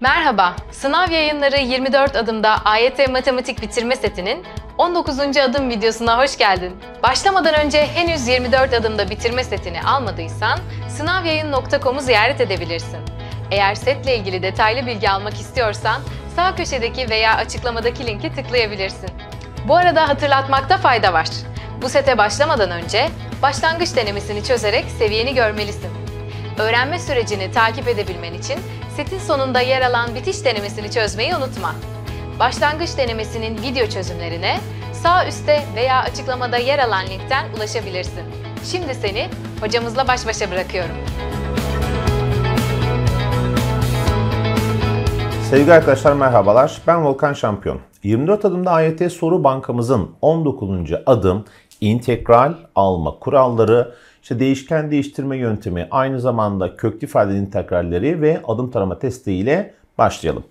Merhaba, Sınav Yayınları 24 adımda AYT Matematik Bitirme Seti'nin 19. adım videosuna hoş geldin. Başlamadan önce henüz 24 adımda bitirme setini almadıysan sınavyayın.com'u ziyaret edebilirsin. Eğer setle ilgili detaylı bilgi almak istiyorsan sağ köşedeki veya açıklamadaki linki tıklayabilirsin. Bu arada hatırlatmakta fayda var. Bu sete başlamadan önce başlangıç denemesini çözerek seviyeni görmelisin. Öğrenme sürecini takip edebilmen için setin sonunda yer alan bitiş denemesini çözmeyi unutma. Başlangıç denemesinin video çözümlerine sağ üstte veya açıklamada yer alan linkten ulaşabilirsin. Şimdi seni hocamızla baş başa bırakıyorum. Sevgili arkadaşlar merhabalar. Ben Volkan Şampiyon. 24 adımda AYT soru bankamızın 19. adım integral alma kuralları işte değişken değiştirme yöntemi, aynı zamanda köklü ifadenin tekrarları ve adım tarama testiyle başlayalım.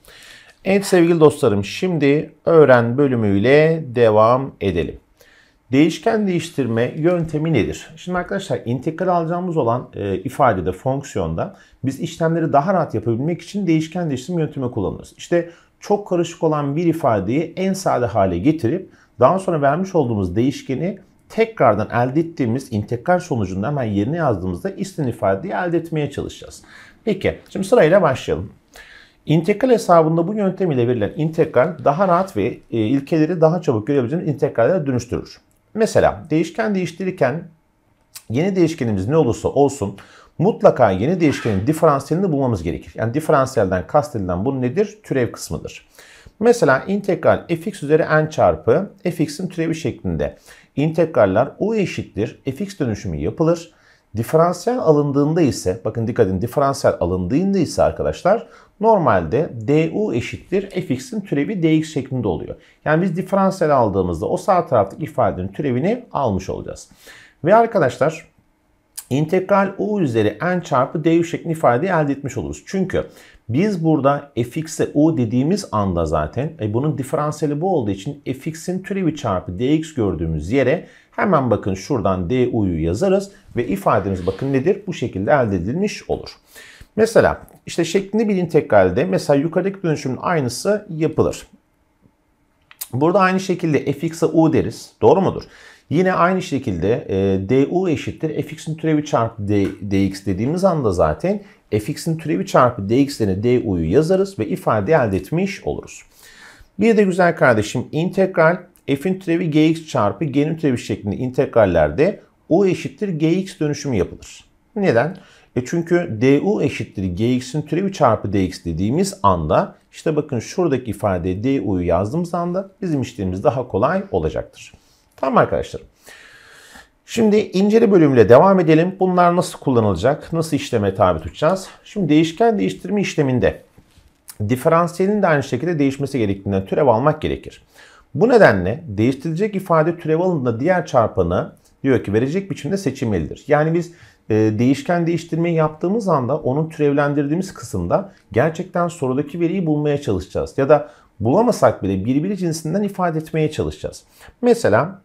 Evet sevgili dostlarım şimdi öğren bölümüyle devam edelim. Değişken değiştirme yöntemi nedir? Şimdi arkadaşlar integral alacağımız olan e, ifadede, fonksiyonda biz işlemleri daha rahat yapabilmek için değişken değiştirme yöntemi kullanırız. İşte çok karışık olan bir ifadeyi en sade hale getirip daha sonra vermiş olduğumuz değişkeni tekrardan elde ettiğimiz integral sonucunu hemen yerine yazdığımızda istenen ifadeyi elde etmeye çalışacağız. Peki şimdi sırayla başlayalım. İntegral hesabında bu yöntem ile verilen integral daha rahat ve e, ilkeleri daha çabuk görebileceğimiz integrallere dönüştürür. Mesela değişken değiştirirken Yeni değişkenimiz ne olursa olsun mutlaka yeni değişkenin diferansiyelini bulmamız gerekir. Yani diferansiyelden kastedilen bu nedir? Türev kısmıdır. Mesela integral fx üzeri n çarpı fx'in türevi şeklinde integraller u eşittir fx dönüşümü yapılır. Diferansiyel alındığında ise bakın dikkat edin diferansiyel alındığında ise arkadaşlar normalde du eşittir fx'in türevi dx şeklinde oluyor. Yani biz diferansiyel aldığımızda o sağ taraftaki ifadenin türevini almış olacağız. Ve arkadaşlar integral u üzeri n çarpı du şeklini ifadeyi elde etmiş oluruz. Çünkü biz burada fx'e u dediğimiz anda zaten e, bunun diferansiyeli bu olduğu için fx'in türevi çarpı dx gördüğümüz yere hemen bakın şuradan du'yu yazarız ve ifademiz bakın nedir? Bu şekilde elde edilmiş olur. Mesela işte şeklinde bir integralde mesela yukarıdaki dönüşümün aynısı yapılır. Burada aynı şekilde fx'e u deriz. Doğru mudur? Yine aynı şekilde e, du eşittir fx'in türevi çarpı d, dx dediğimiz anda zaten fx'in türevi çarpı dx'lerine du'yu yazarız ve ifade elde etmiş oluruz. Bir de güzel kardeşim integral f'in türevi gx çarpı g'nin türevi şeklinde integrallerde u eşittir gx dönüşümü yapılır. Neden? E çünkü du eşittir gx'in türevi çarpı dx dediğimiz anda işte bakın şuradaki ifadeye du'yu yazdığımız anda bizim işlerimiz daha kolay olacaktır. Tamam arkadaşlar. Şimdi inceli bölümle devam edelim. Bunlar nasıl kullanılacak? Nasıl işleme tabi tutacağız? Şimdi değişken değiştirme işleminde diferansiyelin de aynı şekilde değişmesi gerektiğinden türev almak gerekir. Bu nedenle değiştirilecek ifade türev alındığında diğer çarpanı diyor ki verecek biçimde seçilmelidir. Yani biz e, değişken değiştirmeyi yaptığımız anda onun türevlendirdiğimiz kısımda gerçekten sorudaki veriyi bulmaya çalışacağız. Ya da bulamasak bile birbiri cinsinden ifade etmeye çalışacağız. Mesela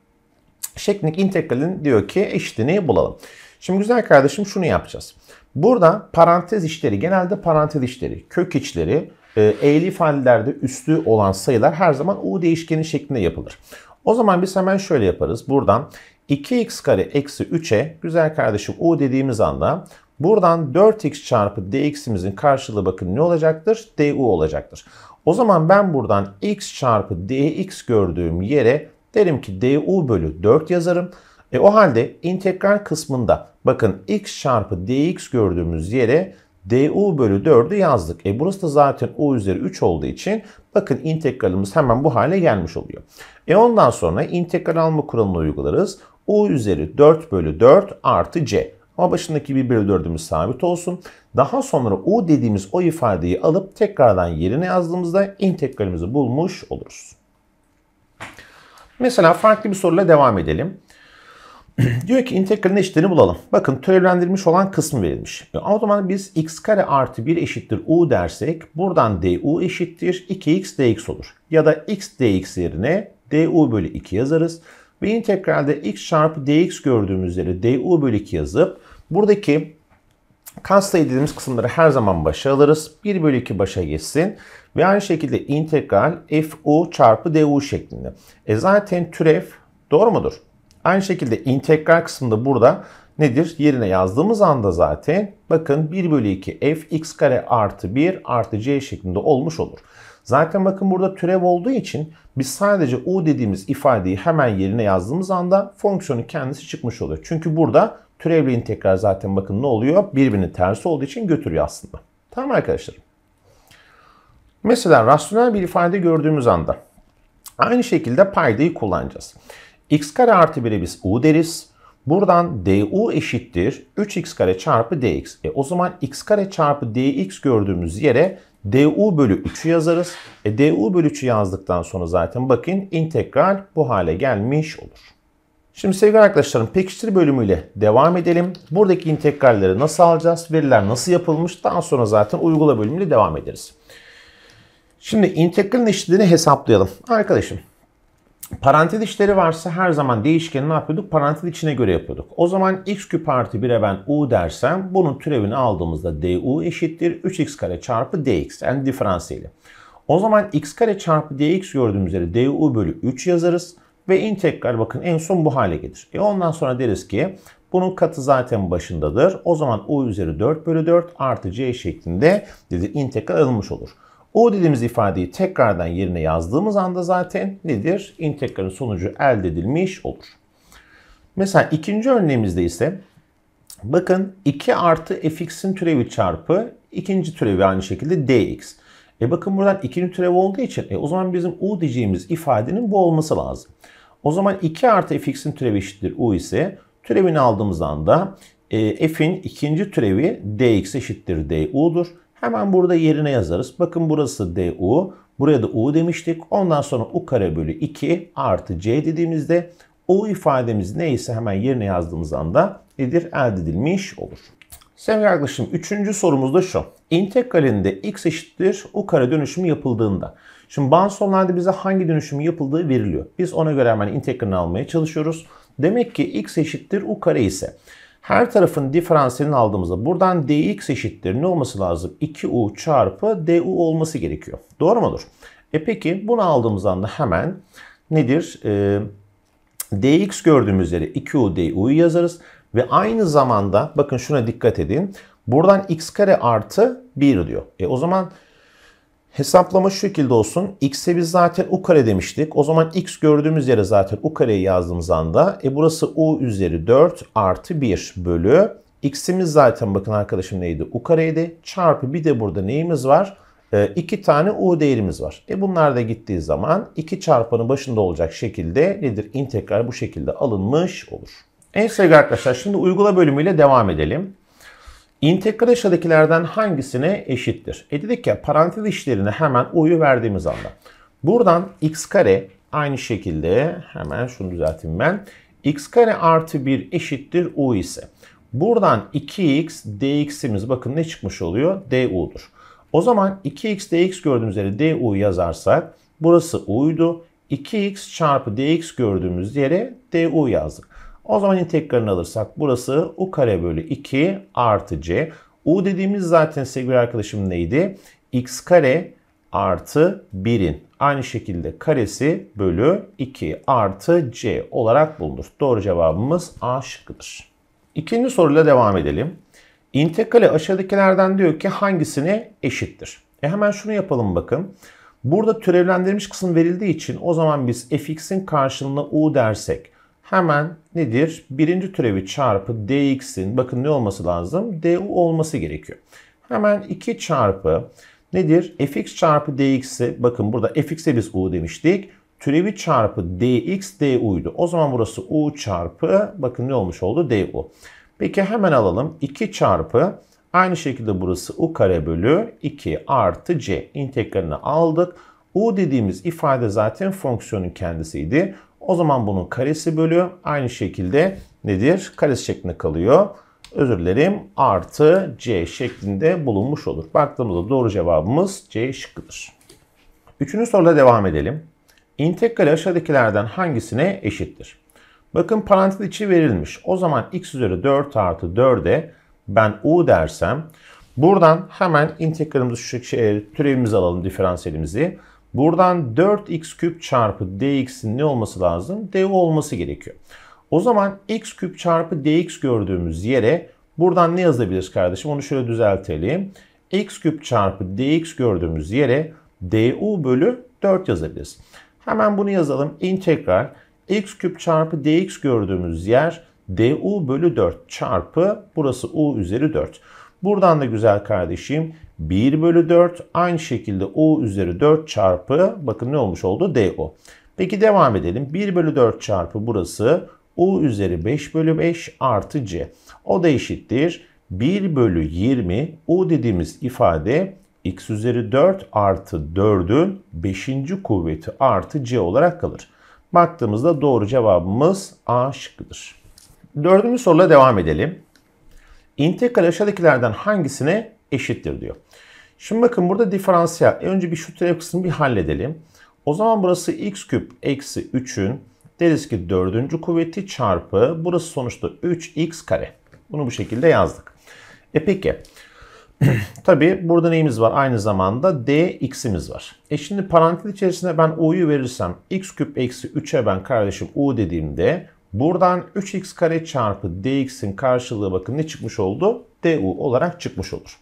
Şeklik integralin diyor ki eşitini bulalım. Şimdi güzel kardeşim şunu yapacağız. Burada parantez işleri genelde parantez işleri, kök içleri, e, eğri ifadelerde üstü olan sayılar her zaman u değişkeni şeklinde yapılır. O zaman biz hemen şöyle yaparız. Buradan 2x kare eksi 3'e güzel kardeşim u dediğimiz anda buradan 4x çarpı dx'imizin karşılığı bakın ne olacaktır? du olacaktır. O zaman ben buradan x çarpı dx gördüğüm yere Derim ki du bölü 4 yazarım. E, o halde integral kısmında bakın x çarpı dx gördüğümüz yere du bölü 4'ü yazdık. E burası da zaten u üzeri 3 olduğu için bakın integralimiz hemen bu hale gelmiş oluyor. E ondan sonra integral alma kuralını uygularız. u üzeri 4 bölü 4 artı c. Ama başındaki 1 bölü 4'ümüz sabit olsun. Daha sonra u dediğimiz o ifadeyi alıp tekrardan yerine yazdığımızda integralimizi bulmuş oluruz. Mesela farklı bir soruyla devam edelim. diyor ki integralin eşitlerini bulalım. Bakın türevlendirilmiş olan kısmı verilmiş. O zaman biz x kare artı 1 eşittir u dersek buradan du eşittir 2x dx olur. Ya da x dx yerine du bölü 2 yazarız. Ve integralde x çarpı dx gördüğümüz yere du bölü 2 yazıp buradaki Kasla dediğimiz kısımları her zaman başa alırız. 1 bölü 2 başa geçsin. Ve aynı şekilde integral fu çarpı du şeklinde. E zaten türev doğru mudur? Aynı şekilde integral kısmında burada nedir? Yerine yazdığımız anda zaten bakın 1 bölü 2 fx kare artı 1 artı c şeklinde olmuş olur. Zaten bakın burada türev olduğu için biz sadece u dediğimiz ifadeyi hemen yerine yazdığımız anda fonksiyonun kendisi çıkmış oluyor. Çünkü burada Türevli tekrar zaten bakın ne oluyor? Birbirinin tersi olduğu için götürüyor aslında. Tamam arkadaşlar. Mesela rasyonel bir ifade gördüğümüz anda aynı şekilde paydayı kullanacağız. x kare artı 1'e biz u deriz. Buradan du eşittir 3x kare çarpı dx. E o zaman x kare çarpı dx gördüğümüz yere du bölü 3'ü yazarız. E du bölü 3'ü yazdıktan sonra zaten bakın integral bu hale gelmiş olur. Şimdi sevgili arkadaşlarım pekiştir bölümüyle devam edelim. Buradaki integralleri nasıl alacağız? Veriler nasıl yapılmış? Daha sonra zaten uygula bölümüyle devam ederiz. Şimdi integralin eşitliğini hesaplayalım. Arkadaşım parantez işleri varsa her zaman değişkeni ne yapıyorduk? Parantez içine göre yapıyorduk. O zaman x küp artı 1'e ben u dersem bunun türevini aldığımızda du eşittir 3x kare çarpı dx yani diferansiyeli. O zaman x kare çarpı dx gördüğümüz üzere du bölü 3 yazarız. Ve in tekrar bakın en son bu hale gelir. E ondan sonra deriz ki bunun katı zaten başındadır. O zaman u üzeri 4 bölü 4 artı c şeklinde dedi integral alınmış olur. O dediğimiz ifadeyi tekrardan yerine yazdığımız anda zaten nedir? İntegralin sonucu elde edilmiş olur. Mesela ikinci örneğimizde ise bakın 2 artı fx'in türevi çarpı ikinci türevi aynı şekilde dx. E bakın buradan ikinci türev olduğu için e o zaman bizim u diyeceğimiz ifadenin bu olması lazım. O zaman 2 artı fx'in türevi eşittir u ise türevini aldığımız anda e, f'in ikinci türevi dx eşittir du'dur. Hemen burada yerine yazarız. Bakın burası du. Buraya da u demiştik. Ondan sonra u kare bölü 2 artı c dediğimizde u ifademiz neyse hemen yerine yazdığımız anda nedir? Elde edilmiş olur. Sevgili arkadaşım üçüncü sorumuz da şu. İntegralinde x eşittir u kare dönüşümü yapıldığında. Şimdi bazı sorularda bize hangi dönüşümü yapıldığı veriliyor. Biz ona göre hemen integralini almaya çalışıyoruz. Demek ki x eşittir u kare ise her tarafın diferansiyelini aldığımızda buradan dx eşittir ne olması lazım? 2u çarpı du olması gerekiyor. Doğru mudur? E peki bunu aldığımızdan da hemen nedir? Ee, dx gördüğümüz yere 2u du'yu yazarız. Ve aynı zamanda bakın şuna dikkat edin. Buradan x kare artı 1 diyor. E o zaman hesaplama şu şekilde olsun. X'e biz zaten u kare demiştik. O zaman x gördüğümüz yere zaten u kareyi yazdığımız anda e burası u üzeri 4 artı 1 bölü x'imiz zaten bakın arkadaşım neydi? u kareydi. Çarpı bir de burada neyimiz var? E, iki tane u değerimiz var. E bunlar da gittiği zaman iki çarpanın başında olacak şekilde nedir? İntegral bu şekilde alınmış olur. En sevgili arkadaşlar şimdi uygula bölümüyle devam edelim. İntegral aşağıdakilerden hangisine eşittir? E dedik ya parantez işlerine hemen u'yu verdiğimiz anda. Buradan x kare aynı şekilde hemen şunu düzelteyim ben. x kare artı 1 eşittir u ise. Buradan 2x dx'imiz bakın ne çıkmış oluyor? du'dur. O zaman 2x dx gördüğümüz yere du yazarsak burası u'ydu. 2x çarpı dx gördüğümüz yere du yazdık. O zaman integralini alırsak burası u kare bölü 2 artı c. u dediğimiz zaten sevgili arkadaşım neydi? x kare artı 1'in aynı şekilde karesi bölü 2 artı c olarak bulunur. Doğru cevabımız A şıkkıdır. İkinci soruyla devam edelim. İntegrali aşağıdakilerden diyor ki hangisine eşittir? E hemen şunu yapalım bakın. Burada türevlendirilmiş kısım verildiği için o zaman biz fx'in karşılığına u dersek hemen nedir? Birinci türevi çarpı dx'in bakın ne olması lazım? du olması gerekiyor. Hemen 2 çarpı nedir? fx çarpı dx'i bakın burada fx'e biz u demiştik. Türevi çarpı dx du'ydu. O zaman burası u çarpı bakın ne olmuş oldu? du. Peki hemen alalım. 2 çarpı aynı şekilde burası u kare bölü 2 artı c integralini aldık. u dediğimiz ifade zaten fonksiyonun kendisiydi. O zaman bunun karesi bölü aynı şekilde nedir? Karesi şeklinde kalıyor. Özür dilerim artı C şeklinde bulunmuş olur. Baktığımızda doğru cevabımız C şıkkıdır. Üçüncü soruda devam edelim. İntegral aşağıdakilerden hangisine eşittir? Bakın parantez içi verilmiş. O zaman x üzeri 4 artı 4'e ben u dersem buradan hemen integralımızı şu şey, türevimizi alalım diferansiyelimizi. Buradan 4x küp çarpı dx'in ne olması lazım? du olması gerekiyor. O zaman x küp çarpı dx gördüğümüz yere buradan ne yazabiliriz kardeşim? Onu şöyle düzeltelim. x küp çarpı dx gördüğümüz yere du bölü 4 yazabiliriz. Hemen bunu yazalım. İntegral x küp çarpı dx gördüğümüz yer du bölü 4 çarpı burası u üzeri 4. Buradan da güzel kardeşim 1 bölü 4 aynı şekilde U üzeri 4 çarpı bakın ne olmuş oldu DO. Peki devam edelim. 1 bölü 4 çarpı burası U üzeri 5 bölü 5 artı C. O da eşittir. 1 bölü 20 U dediğimiz ifade X üzeri 4 artı 4'ün 5. kuvveti artı C olarak kalır. Baktığımızda doğru cevabımız A şıkkıdır. Dördüncü soruyla devam edelim. İntegral aşağıdakilerden hangisine eşittir diyor. Şimdi bakın burada diferansiyel. E önce bir şu türev kısmını bir halledelim. O zaman burası x küp eksi 3'ün deriz ki 4. kuvveti çarpı burası sonuçta 3x kare. Bunu bu şekilde yazdık. E peki tabi burada neyimiz var? Aynı zamanda dx'imiz var. E şimdi parantez içerisinde ben u'yu verirsem x küp eksi 3'e ben kardeşim u dediğimde buradan 3x kare çarpı dx'in karşılığı bakın ne çıkmış oldu? du olarak çıkmış olur.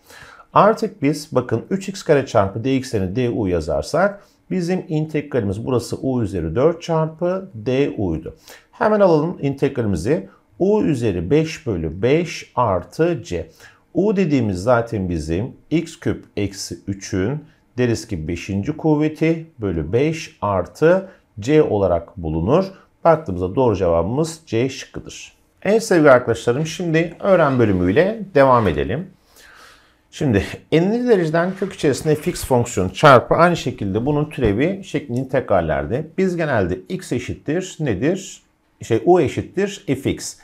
Artık biz bakın 3x kare çarpı dx'ini du yazarsak bizim integralimiz burası u üzeri 4 çarpı du'ydu. Hemen alalım integralimizi u üzeri 5 bölü 5 artı c. u dediğimiz zaten bizim x küp eksi 3'ün deriz ki 5. kuvveti bölü 5 artı c olarak bulunur. Baktığımızda doğru cevabımız c şıkkıdır. Evet sevgili arkadaşlarım şimdi öğren bölümüyle devam edelim. Şimdi 50 dereceden kök içerisinde fix fonksiyon çarpı aynı şekilde bunun türevi şeklini tekrarlardı. Biz genelde x eşittir nedir? Şey u eşittir fx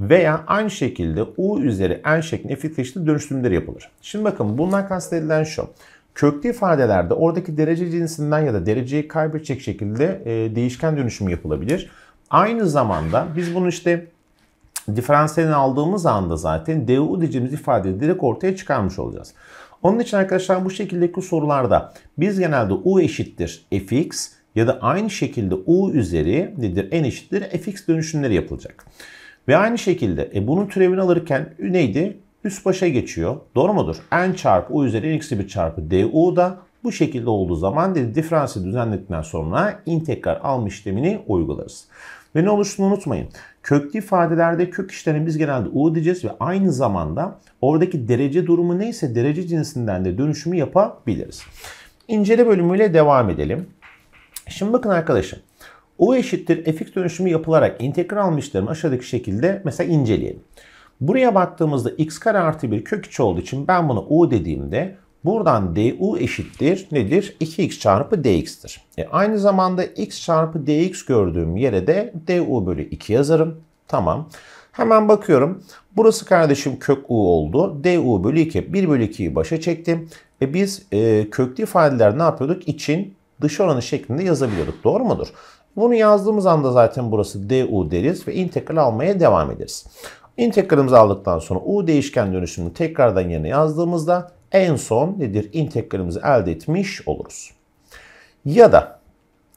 veya aynı şekilde u üzeri n şeklinde fx eşittir dönüştürümleri yapılır. Şimdi bakın bundan kastedilen şu. Köklü ifadelerde oradaki derece cinsinden ya da dereceyi kaybedecek şekilde e, değişken dönüşüm yapılabilir. Aynı zamanda biz bunu işte diferansiyelini aldığımız anda zaten DU diyeceğimiz ifadeyi direkt ortaya çıkarmış olacağız. Onun için arkadaşlar bu şekildeki sorularda biz genelde U eşittir fx ya da aynı şekilde U üzeri nedir n eşittir fx dönüşümleri yapılacak. Ve aynı şekilde e, bunun türevini alırken neydi? Üst başa geçiyor. Doğru mudur? n çarpı u üzeri n bir çarpı du da bu şekilde olduğu zaman dedi diferansı düzenledikten sonra integral alma işlemini uygularız. Ve ne oluştuğunu unutmayın. Köklü ifadelerde kök işlerine biz genelde u diyeceğiz ve aynı zamanda oradaki derece durumu neyse derece cinsinden de dönüşümü yapabiliriz. İncele bölümüyle devam edelim. Şimdi bakın arkadaşım. U eşittir fx dönüşümü yapılarak integral almışlarımı aşağıdaki şekilde mesela inceleyelim. Buraya baktığımızda x kare artı 1 kök 3 olduğu için ben buna u dediğimde Buradan du eşittir nedir? 2x çarpı dx'tir. E aynı zamanda x çarpı dx gördüğüm yere de du bölü 2 yazarım. Tamam. Hemen bakıyorum. Burası kardeşim kök u oldu. du bölü 2. 1 bölü 2'yi başa çektim. E biz e, köklü ifadeler ne yapıyorduk? İçin dış oranı şeklinde yazabiliyorduk. Doğru mudur? Bunu yazdığımız anda zaten burası du deriz ve integral almaya devam ederiz. İntegralımızı aldıktan sonra u değişken dönüşümünü tekrardan yerine yazdığımızda en son nedir? integralimizi elde etmiş oluruz. Ya da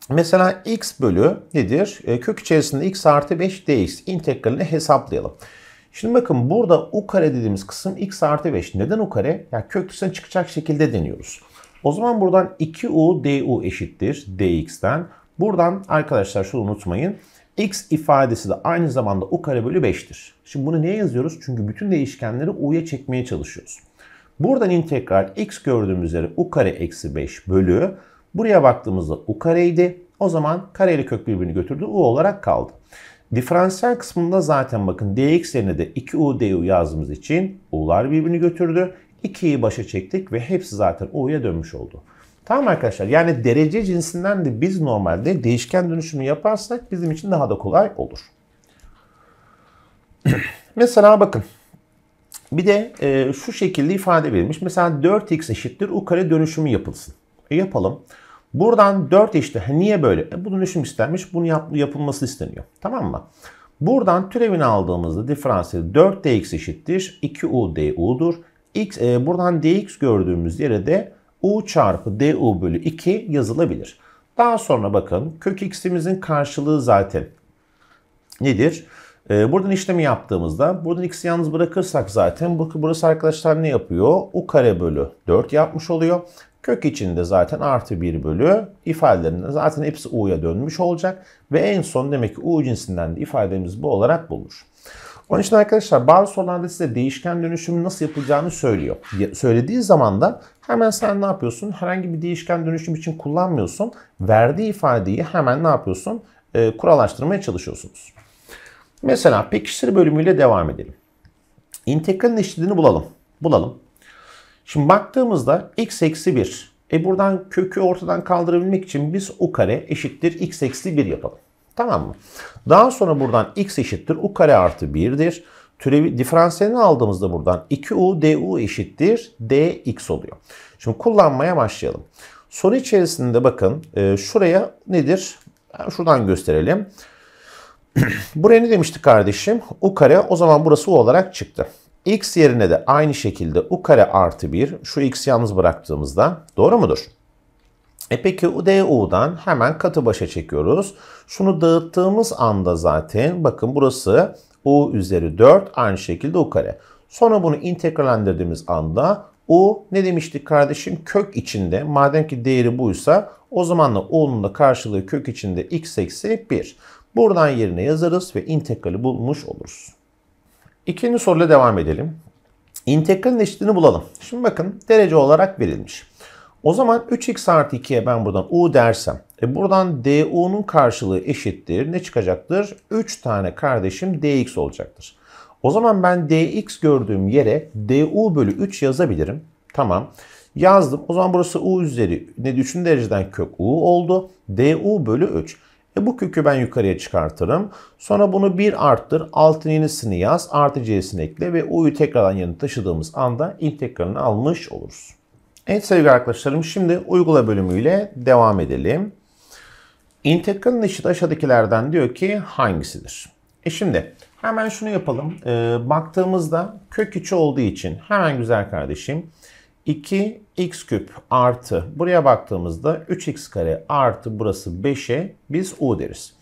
mesela x bölü nedir? E, kök içerisinde x artı 5 dx integralini hesaplayalım. Şimdi bakın burada u kare dediğimiz kısım x artı 5. Neden u kare? Yani kök dışına çıkacak şekilde deniyoruz. O zaman buradan 2u du eşittir dx'ten. Buradan arkadaşlar şunu unutmayın. X ifadesi de aynı zamanda u kare bölü 5'tir. Şimdi bunu niye yazıyoruz? Çünkü bütün değişkenleri u'ya çekmeye çalışıyoruz. Buradan integral x gördüğümüz üzere u kare eksi 5 bölü. Buraya baktığımızda u kareydi. O zaman kareyle kök birbirini götürdü. U olarak kaldı. Diferansiyel kısmında zaten bakın dx yerine de 2u du yazdığımız için u'lar birbirini götürdü. 2'yi başa çektik ve hepsi zaten u'ya dönmüş oldu. Tamam arkadaşlar yani derece cinsinden de biz normalde değişken dönüşümü yaparsak bizim için daha da kolay olur. Mesela bakın bir de e, şu şekilde ifade verilmiş. Mesela 4x eşittir u kare dönüşümü yapılsın. E, yapalım. Buradan 4 işte niye böyle? E, bu dönüşüm istenmiş. bunun yap, yapılması isteniyor. Tamam mı? Buradan türevini aldığımızda diferansiyel 4dx eşittir 2u du'dur. X, e, buradan dx gördüğümüz yere de u çarpı du bölü 2 yazılabilir. Daha sonra bakın kök x'imizin karşılığı zaten nedir? Ee, buradan işlemi yaptığımızda buradan x'i yalnız bırakırsak zaten burası arkadaşlar ne yapıyor? U kare bölü 4 yapmış oluyor. Kök içinde zaten artı 1 bölü ifadelerinde zaten hepsi u'ya dönmüş olacak. Ve en son demek ki u cinsinden de ifademiz bu olarak bulunur. Onun için arkadaşlar bazı sorularda size değişken dönüşümü nasıl yapılacağını söylüyor. Söylediği zaman da hemen sen ne yapıyorsun? Herhangi bir değişken dönüşüm için kullanmıyorsun. Verdiği ifadeyi hemen ne yapıyorsun? E, kurallaştırmaya çalışıyorsunuz. Mesela pekiştir bölümüyle devam edelim. İntegralin eşitliğini bulalım. Bulalım. Şimdi baktığımızda x eksi 1. E buradan kökü ortadan kaldırabilmek için biz u kare eşittir x eksi 1 yapalım. Tamam mı? Daha sonra buradan x eşittir u kare artı 1'dir. Türevi diferansiyelini aldığımızda buradan 2u du eşittir dx oluyor. Şimdi kullanmaya başlayalım. Soru içerisinde bakın e, şuraya nedir? Şuradan gösterelim. Buraya ne demiştik kardeşim? U kare o zaman burası U olarak çıktı. X yerine de aynı şekilde U kare artı 1 şu X yalnız bıraktığımızda doğru mudur? E peki DU'dan hemen katı başa çekiyoruz. Şunu dağıttığımız anda zaten bakın burası U üzeri 4 aynı şekilde U kare. Sonra bunu integralendirdiğimiz anda U ne demiştik kardeşim? Kök içinde madem ki değeri buysa o zaman da U'nun da karşılığı kök içinde x eksi 1. Buradan yerine yazarız ve integrali bulmuş oluruz. İkinci soruyla devam edelim. İntegralin eşitliğini bulalım. Şimdi bakın derece olarak verilmiş. O zaman 3x artı 2'ye ben buradan u dersem. E buradan du'nun karşılığı eşittir. Ne çıkacaktır? 3 tane kardeşim dx olacaktır. O zaman ben dx gördüğüm yere du bölü 3 yazabilirim. Tamam. Yazdım. O zaman burası u üzeri ne 3. dereceden kök u oldu. du bölü 3. E bu kökü ben yukarıya çıkartırım. Sonra bunu 1 arttır. Altın yenisini yaz. Artı c'sini ekle ve uyu tekrardan yanına taşıdığımız anda integralini almış oluruz. Evet sevgili arkadaşlarım şimdi uygula bölümüyle devam edelim. İntegralin eşit aşağıdakilerden diyor ki hangisidir? E şimdi hemen şunu yapalım. E, baktığımızda kök 3 olduğu için hemen güzel kardeşim 2x küp artı buraya baktığımızda 3x kare artı burası 5'e biz u deriz.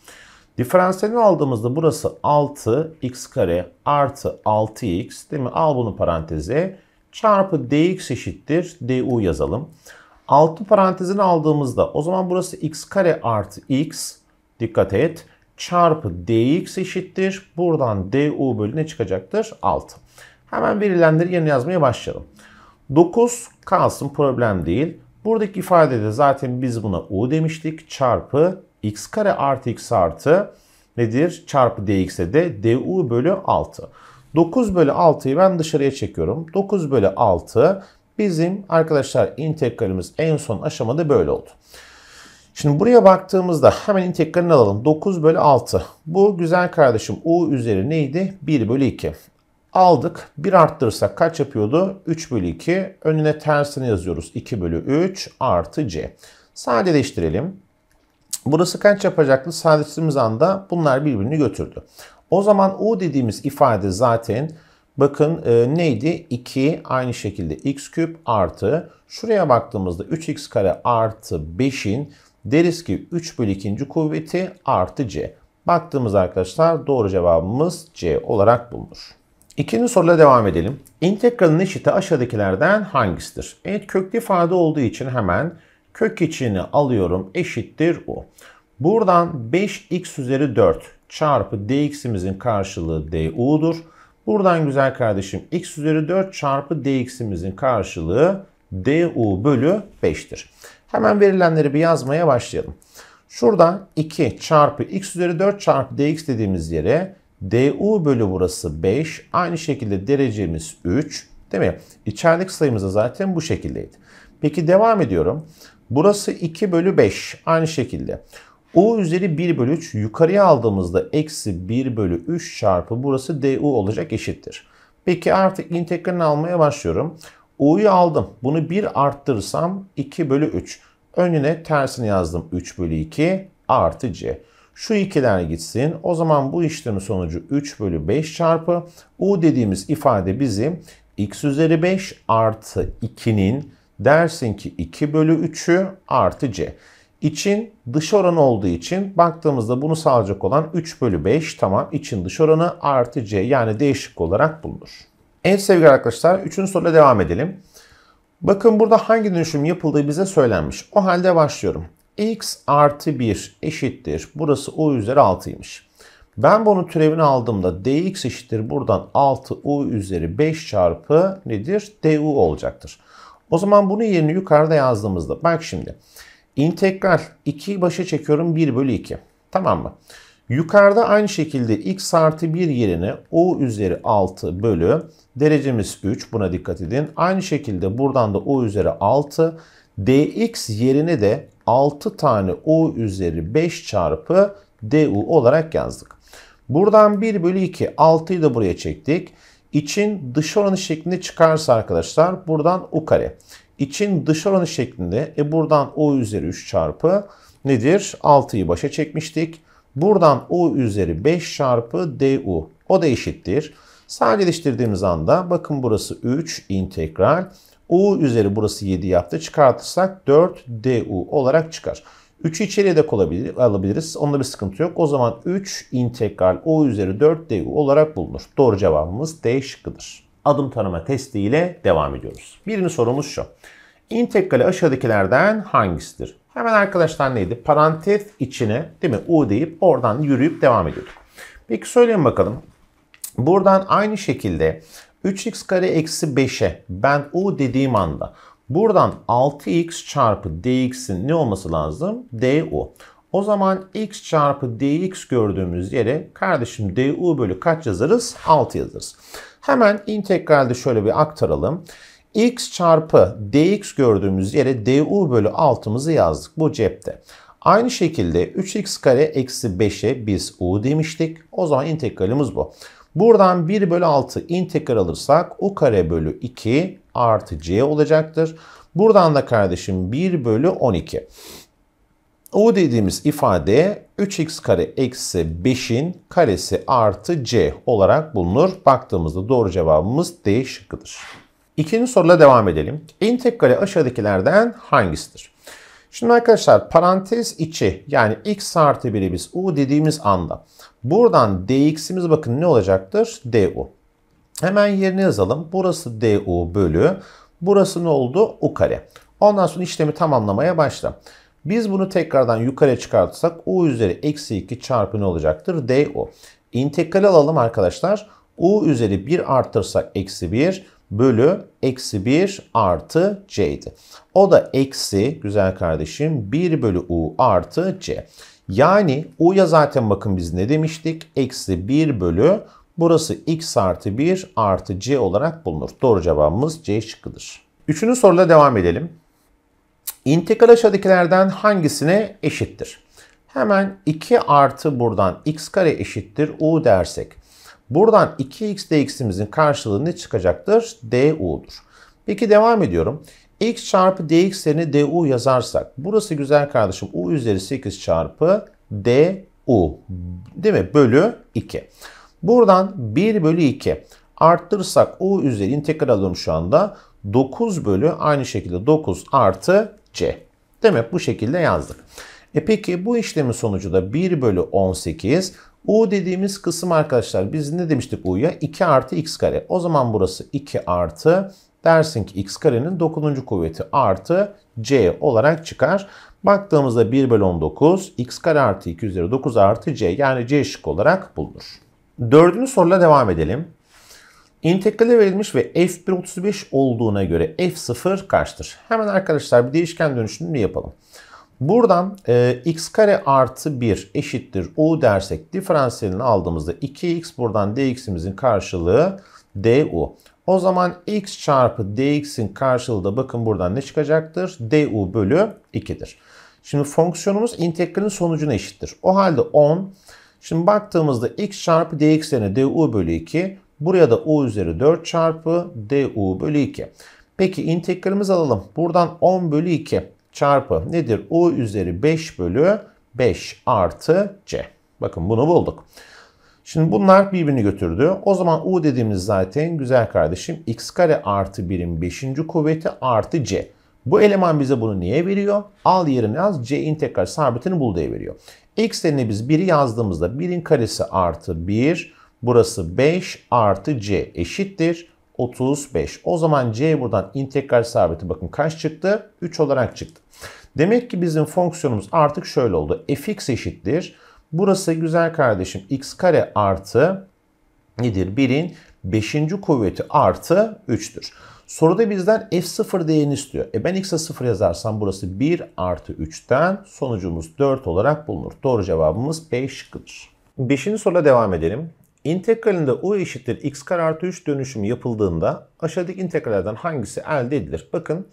Diferansiyelini aldığımızda burası 6x kare artı 6x değil mi? Al bunu paranteze. Çarpı dx eşittir du yazalım. 6 parantezini aldığımızda o zaman burası x kare artı x dikkat et çarpı dx eşittir. Buradan du bölü ne çıkacaktır? 6. Hemen verilenleri yerine yazmaya başlayalım. 9 kalsın problem değil. Buradaki ifadede zaten biz buna u demiştik. Çarpı x kare artı x artı nedir? Çarpı dx'e de du bölü 6. 9 bölü 6'yı ben dışarıya çekiyorum. 9 bölü 6 bizim arkadaşlar integralimiz en son aşamada böyle oldu. Şimdi buraya baktığımızda hemen integralini alalım. 9 bölü 6. Bu güzel kardeşim u üzeri neydi? 1 bölü 2 aldık. 1 arttırırsak kaç yapıyordu? 3 bölü 2. Önüne tersini yazıyoruz. 2 bölü 3 artı c. Sadeleştirelim. Burası kaç yapacaktı? Sadeleştirdiğimiz anda bunlar birbirini götürdü. O zaman u dediğimiz ifade zaten bakın e, neydi? 2 aynı şekilde x küp artı şuraya baktığımızda 3x kare artı 5'in deriz ki 3 bölü 2. kuvveti artı c. Baktığımız arkadaşlar doğru cevabımız C olarak bulunur. İkinci soruyla devam edelim. İntegralin eşiti aşağıdakilerden hangisidir? Evet köklü ifade olduğu için hemen kök içini alıyorum eşittir u. Buradan 5x üzeri 4 çarpı dx'imizin karşılığı du'dur. Buradan güzel kardeşim x üzeri 4 çarpı dx'imizin karşılığı du bölü 5'tir. Hemen verilenleri bir yazmaya başlayalım. Şurada 2 çarpı x üzeri 4 çarpı dx dediğimiz yere du bölü burası 5. Aynı şekilde derecemiz 3. Değil mi? İçerideki sayımız da zaten bu şekildeydi. Peki devam ediyorum. Burası 2 bölü 5. Aynı şekilde. U üzeri 1 bölü 3 yukarıya aldığımızda eksi 1 bölü 3 çarpı burası du olacak eşittir. Peki artık integralini almaya başlıyorum. U'yu aldım. Bunu 1 arttırırsam 2 bölü 3. Önüne tersini yazdım. 3 bölü 2 artı c. Şu ikiler gitsin. O zaman bu işlemin sonucu 3 bölü 5 çarpı u dediğimiz ifade bizim x üzeri 5 artı 2'nin dersin ki 2 bölü 3'ü artı c. İçin dış oranı olduğu için baktığımızda bunu sağlayacak olan 3 bölü 5 tamam için dış oranı artı c yani değişik olarak bulunur. Evet sevgili arkadaşlar 3. soruyla devam edelim. Bakın burada hangi dönüşüm yapıldığı bize söylenmiş. O halde başlıyorum x artı 1 eşittir. Burası u üzeri 6'ymış. Ben bunu türevini aldığımda dx eşittir buradan 6u üzeri 5 çarpı nedir? du olacaktır. O zaman bunu yerini yukarıda yazdığımızda bak şimdi. İntegral 2'yi başa çekiyorum 1 bölü 2. Tamam mı? Yukarıda aynı şekilde x artı 1 yerine u üzeri 6 bölü derecemiz 3 buna dikkat edin. Aynı şekilde buradan da u üzeri 6 dx yerine de 6 tane U üzeri 5 çarpı DU olarak yazdık. Buradan 1 bölü 2 6'yı da buraya çektik. İçin dış oranı şeklinde çıkarsa arkadaşlar buradan U kare. İçin dış oranı şeklinde e buradan U üzeri 3 çarpı nedir? 6'yı başa çekmiştik. Buradan U üzeri 5 çarpı DU. O da eşittir. Sadeleştirdiğimiz anda bakın burası 3 integral. U üzeri burası 7 yaptı. Çıkartırsak 4DU olarak çıkar. 3'ü içeriye de kolabilir, alabiliriz. Onda bir sıkıntı yok. O zaman 3 integral U üzeri 4 du olarak bulunur. Doğru cevabımız D şıkkıdır. Adım tanıma testi ile devam ediyoruz. Birinci sorumuz şu. İntegrali aşağıdakilerden hangisidir? Hemen arkadaşlar neydi? Parantez içine değil mi? U deyip oradan yürüyüp devam ediyorduk. Peki söyleyin bakalım. Buradan aynı şekilde 3x kare eksi 5'e ben u dediğim anda buradan 6x çarpı dx'in ne olması lazım? du. O zaman x çarpı dx gördüğümüz yere kardeşim du bölü kaç yazarız? 6 yazarız. Hemen integralde şöyle bir aktaralım. x çarpı dx gördüğümüz yere du bölü 6'mızı yazdık. Bu cepte. Aynı şekilde 3x kare eksi 5'e biz u demiştik. O zaman integralimiz bu. Buradan 1 bölü 6 integral alırsak u kare bölü 2 artı c olacaktır. Buradan da kardeşim 1 bölü 12. U dediğimiz ifade 3x kare eksi 5'in karesi artı c olarak bulunur. Baktığımızda doğru cevabımız D şıkkıdır. İkinci soruyla devam edelim. İntegrale aşağıdakilerden hangisidir? Şimdi arkadaşlar parantez içi yani x artı 1'i biz u dediğimiz anda Buradan dx'imiz bakın ne olacaktır? du. Hemen yerine yazalım. Burası du bölü. Burası ne oldu? u kare. Ondan sonra işlemi tamamlamaya başla. Biz bunu tekrardan yukarı çıkartırsak u üzeri eksi 2 çarpı ne olacaktır? du. İntegral alalım arkadaşlar. u üzeri 1 artırsak eksi 1 bölü eksi 1 artı c'ydi. O da eksi güzel kardeşim 1 bölü u artı c. Yani u'ya zaten bakın biz ne demiştik? Eksi 1 bölü burası x artı 1 artı c olarak bulunur. Doğru cevabımız c şıkkıdır. Üçüncü soruda devam edelim. İntikral aşağıdakilerden hangisine eşittir? Hemen 2 artı buradan x kare eşittir u dersek. Buradan 2x dx'imizin karşılığı ne çıkacaktır? du'dur. Peki devam ediyorum x çarpı dx du yazarsak burası güzel kardeşim u üzeri 8 çarpı du değil mi? Bölü 2. Buradan 1 bölü 2 arttırsak u üzeri integral alalım şu anda 9 bölü aynı şekilde 9 artı c. Demek bu şekilde yazdık. E peki bu işlemin sonucu da 1 bölü 18 U dediğimiz kısım arkadaşlar biz ne demiştik U'ya? 2 artı x kare. O zaman burası 2 artı dersin ki x karenin 9. kuvveti artı c olarak çıkar. Baktığımızda 1 bölü 19 x kare artı 2 üzeri 9 artı c yani c şık olarak bulunur. Dördüncü soruyla devam edelim. İntegrale verilmiş ve f1.35 olduğuna göre f0 kaçtır? Hemen arkadaşlar bir değişken dönüşümünü yapalım. Buradan e, x kare artı 1 eşittir u dersek diferansiyelini aldığımızda 2x buradan dx'imizin karşılığı du. O zaman x çarpı dx'in karşılığı da bakın buradan ne çıkacaktır? du bölü 2'dir. Şimdi fonksiyonumuz integralin sonucuna eşittir. O halde 10. Şimdi baktığımızda x çarpı dx yerine du bölü 2. Buraya da u üzeri 4 çarpı du bölü 2. Peki integralimizi alalım. Buradan 10 bölü 2 çarpı nedir? u üzeri 5 bölü 5 artı c. Bakın bunu bulduk. Şimdi bunlar birbirini götürdü. O zaman U dediğimiz zaten güzel kardeşim x kare artı 1'in 5. kuvveti artı c. Bu eleman bize bunu niye veriyor? Al yerine yaz c'in tekrar sabitini bul diye veriyor. X yerine biz 1'i yazdığımızda 1'in karesi artı 1. Burası 5 artı c eşittir. 35. O zaman c buradan integral sabiti bakın kaç çıktı? 3 olarak çıktı. Demek ki bizim fonksiyonumuz artık şöyle oldu. fx eşittir Burası güzel kardeşim x kare artı nedir? 1'in 5. kuvveti artı 3'tür. Soruda bizden f0 değerini istiyor. E ben x'e 0 yazarsam burası 1 artı 3'ten sonucumuz 4 olarak bulunur. Doğru cevabımız B şıkkıdır. Beşinci soruyla devam edelim. İntegralinde u eşittir x kare artı 3 dönüşümü yapıldığında aşağıdaki integrallerden hangisi elde edilir? Bakın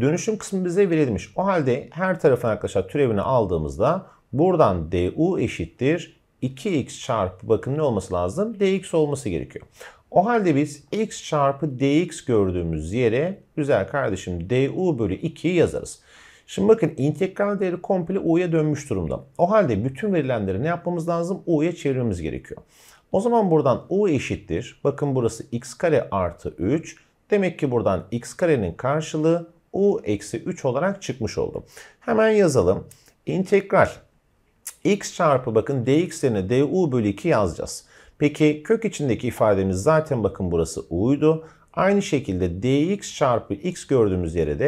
dönüşüm kısmı bize verilmiş. O halde her tarafın arkadaşlar türevini aldığımızda Buradan du eşittir 2x çarpı bakın ne olması lazım? dx olması gerekiyor. O halde biz x çarpı dx gördüğümüz yere güzel kardeşim du bölü 2 yazarız. Şimdi bakın integral değeri komple u'ya dönmüş durumda. O halde bütün verilenleri ne yapmamız lazım? u'ya çevirmemiz gerekiyor. O zaman buradan u eşittir. Bakın burası x kare artı 3. Demek ki buradan x karenin karşılığı u eksi 3 olarak çıkmış oldu. Hemen yazalım. İntegral x çarpı bakın dx yerine du bölü 2 yazacağız. Peki kök içindeki ifademiz zaten bakın burası u'ydu. Aynı şekilde dx çarpı x gördüğümüz yere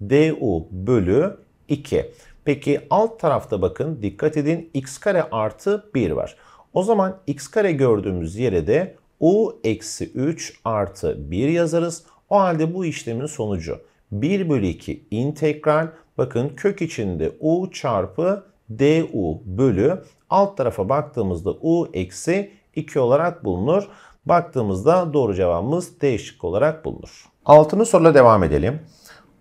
de du bölü 2. Peki alt tarafta bakın dikkat edin x kare artı 1 var. O zaman x kare gördüğümüz yere de u eksi 3 artı 1 yazarız. O halde bu işlemin sonucu 1 bölü 2 integral bakın kök içinde u çarpı du bölü alt tarafa baktığımızda u eksi 2 olarak bulunur. Baktığımızda doğru cevabımız değişik olarak bulunur. Altını soruyla devam edelim.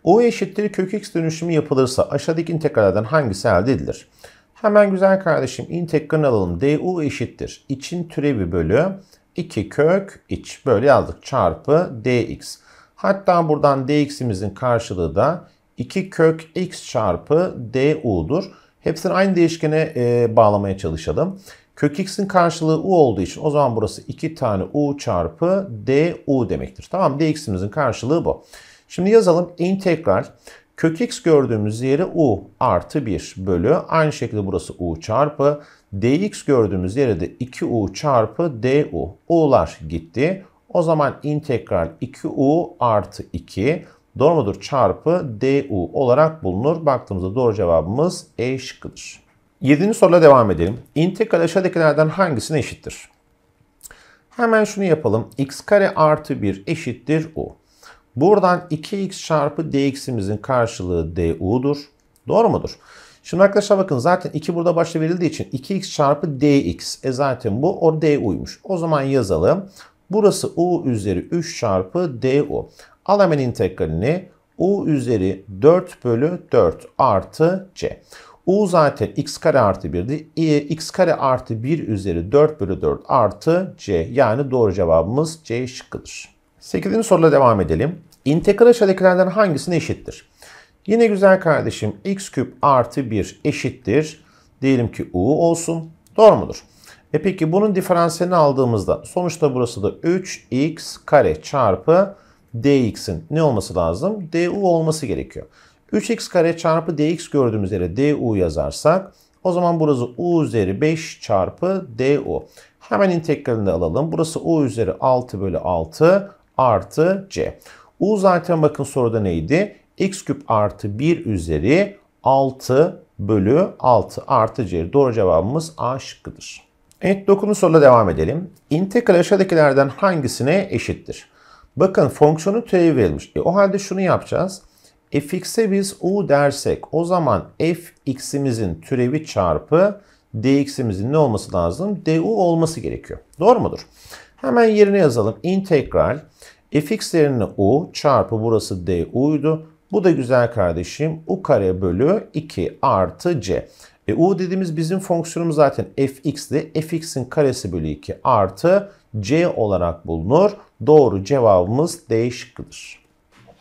U eşittir kök x dönüşümü yapılırsa aşağıdaki integralden hangisi elde edilir? Hemen güzel kardeşim integral alalım. du eşittir. İçin türevi bölü 2 kök iç. Böyle yazdık. Çarpı dx. Hatta buradan dx'imizin karşılığı da 2 kök x çarpı du'dur. Hepsini aynı değişkene e, bağlamaya çalışalım. Kök x'in karşılığı u olduğu için o zaman burası 2 tane u çarpı du demektir. Tamam dx'imizin karşılığı bu. Şimdi yazalım integral. Kök x gördüğümüz yere u artı 1 bölü aynı şekilde burası u çarpı dx gördüğümüz yere de 2u çarpı du. u'lar gitti. O zaman integral 2u artı 2 Doğru mudur? Çarpı du olarak bulunur. Baktığımızda doğru cevabımız E şıkkıdır. Yedinci soruyla devam edelim. İntegral aşağıdakilerden hangisine eşittir? Hemen şunu yapalım. x kare artı 1 eşittir u. Buradan 2x çarpı dx'imizin karşılığı du'dur. Doğru mudur? Şimdi arkadaşlar bakın zaten 2 burada başta verildiği için 2x çarpı dx. E zaten bu or du'ymuş. O zaman yazalım. Burası u üzeri 3 çarpı du. Al hemen integralini u üzeri 4 bölü 4 artı c. u zaten x kare artı 1'di. E, x kare artı 1 üzeri 4 bölü 4 artı c. Yani doğru cevabımız c şıkkıdır. 8. soruyla devam edelim. İntegral aşağıdakilerden hangisine eşittir? Yine güzel kardeşim x küp artı 1 eşittir. Diyelim ki u olsun. Doğru mudur? E peki bunun diferansiyelini aldığımızda sonuçta burası da 3x kare çarpı dx'in ne olması lazım? du olması gerekiyor. 3x kare çarpı dx gördüğümüz yere du yazarsak o zaman burası u üzeri 5 çarpı du. Hemen integralini alalım. Burası u üzeri 6 bölü 6 artı c. u zaten bakın soruda neydi? x küp artı 1 üzeri 6 bölü 6 artı c. Doğru cevabımız A şıkkıdır. Evet dokunun soruyla devam edelim. İntegral aşağıdakilerden hangisine eşittir? Bakın fonksiyonu türevi verilmiş. E, o halde şunu yapacağız. fx'e biz u dersek o zaman fx'imizin türevi çarpı dx'imizin ne olması lazım? du olması gerekiyor. Doğru mudur? Hemen yerine yazalım. İntegral fx yerine u çarpı burası du'ydu. Bu da güzel kardeşim u kare bölü 2 artı c. E, u dediğimiz bizim fonksiyonumuz zaten fx'di. fx'in karesi bölü 2 artı C olarak bulunur. Doğru cevabımız D şıkkıdır.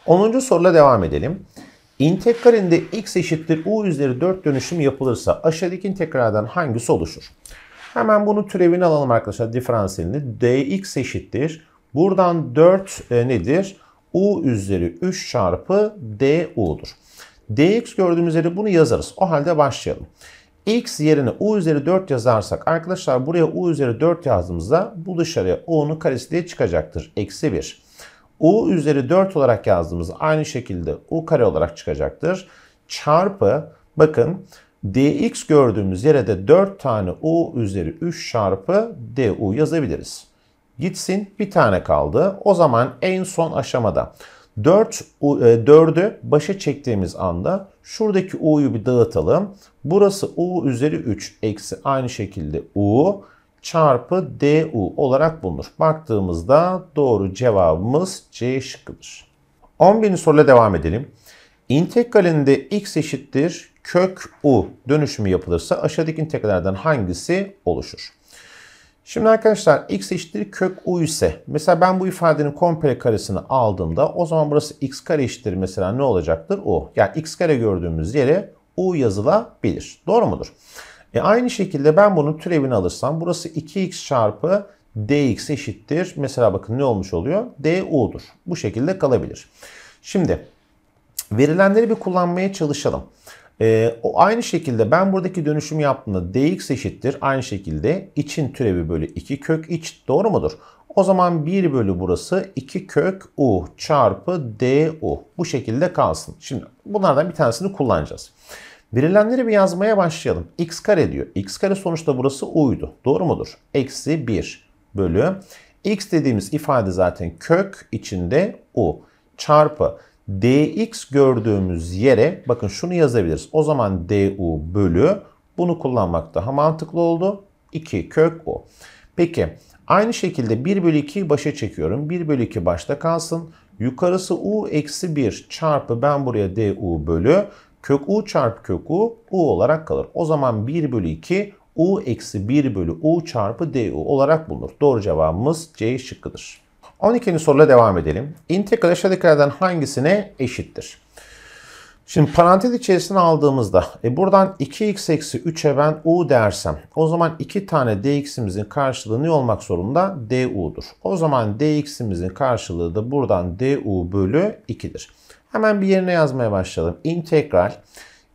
10. soruyla devam edelim. İntegralinde x eşittir u üzeri 4 dönüşüm yapılırsa aşağıdaki integralden hangisi oluşur? Hemen bunu türevini alalım arkadaşlar diferansiyelini. dx eşittir. Buradan 4 e, nedir? u üzeri 3 çarpı du'dur. dx gördüğümüz yere bunu yazarız. O halde başlayalım x yerine u üzeri 4 yazarsak arkadaşlar buraya u üzeri 4 yazdığımızda bu dışarıya u'nun karesi diye çıkacaktır. Eksi 1. u üzeri 4 olarak yazdığımızda aynı şekilde u kare olarak çıkacaktır. Çarpı bakın dx gördüğümüz yere de 4 tane u üzeri 3 çarpı du yazabiliriz. Gitsin bir tane kaldı. O zaman en son aşamada 4, 4'ü e, başa çektiğimiz anda şuradaki u'yu bir dağıtalım. Burası u üzeri 3 eksi aynı şekilde u çarpı du olarak bulunur. Baktığımızda doğru cevabımız C şıkkıdır. 11. soruyla devam edelim. İntegralinde x eşittir kök u dönüşümü yapılırsa aşağıdaki integrallerden hangisi oluşur? Şimdi arkadaşlar x eşittir kök u ise mesela ben bu ifadenin komple karesini aldığımda o zaman burası x kare eşittir mesela ne olacaktır? u. Yani x kare gördüğümüz yere u yazılabilir. Doğru mudur? E aynı şekilde ben bunun türevini alırsam burası 2x çarpı dx eşittir. Mesela bakın ne olmuş oluyor? du'dur. Bu şekilde kalabilir. Şimdi verilenleri bir kullanmaya çalışalım. Ee, o aynı şekilde ben buradaki dönüşüm yaptığımda dx eşittir. Aynı şekilde için türevi bölü 2 kök iç doğru mudur? O zaman 1 bölü burası 2 kök u çarpı du. Bu şekilde kalsın. Şimdi bunlardan bir tanesini kullanacağız. Verilenleri bir yazmaya başlayalım. x kare diyor. x kare sonuçta burası u'ydu. Doğru mudur? Eksi 1 bölü. x dediğimiz ifade zaten kök içinde u çarpı dx gördüğümüz yere bakın şunu yazabiliriz. O zaman du bölü bunu kullanmak daha mantıklı oldu. 2 kök u. Peki aynı şekilde 1 bölü 2'yi başa çekiyorum. 1 bölü 2 başta kalsın. Yukarısı u eksi 1 çarpı ben buraya du bölü Kök u çarpı kök u u olarak kalır. O zaman 1 bölü 2 u eksi 1 bölü u çarpı du olarak bulunur. Doğru cevabımız C şıkkıdır. 12. soruyla devam edelim. İntegral aşağıdakilerden hangisine eşittir? Şimdi parantez içerisine aldığımızda e buradan 2x eksi 3'e ben u dersem o zaman 2 tane dx'imizin karşılığı ne olmak zorunda? du'dur. O zaman dx'imizin karşılığı da buradan du bölü 2'dir. Hemen bir yerine yazmaya başlayalım. İntegral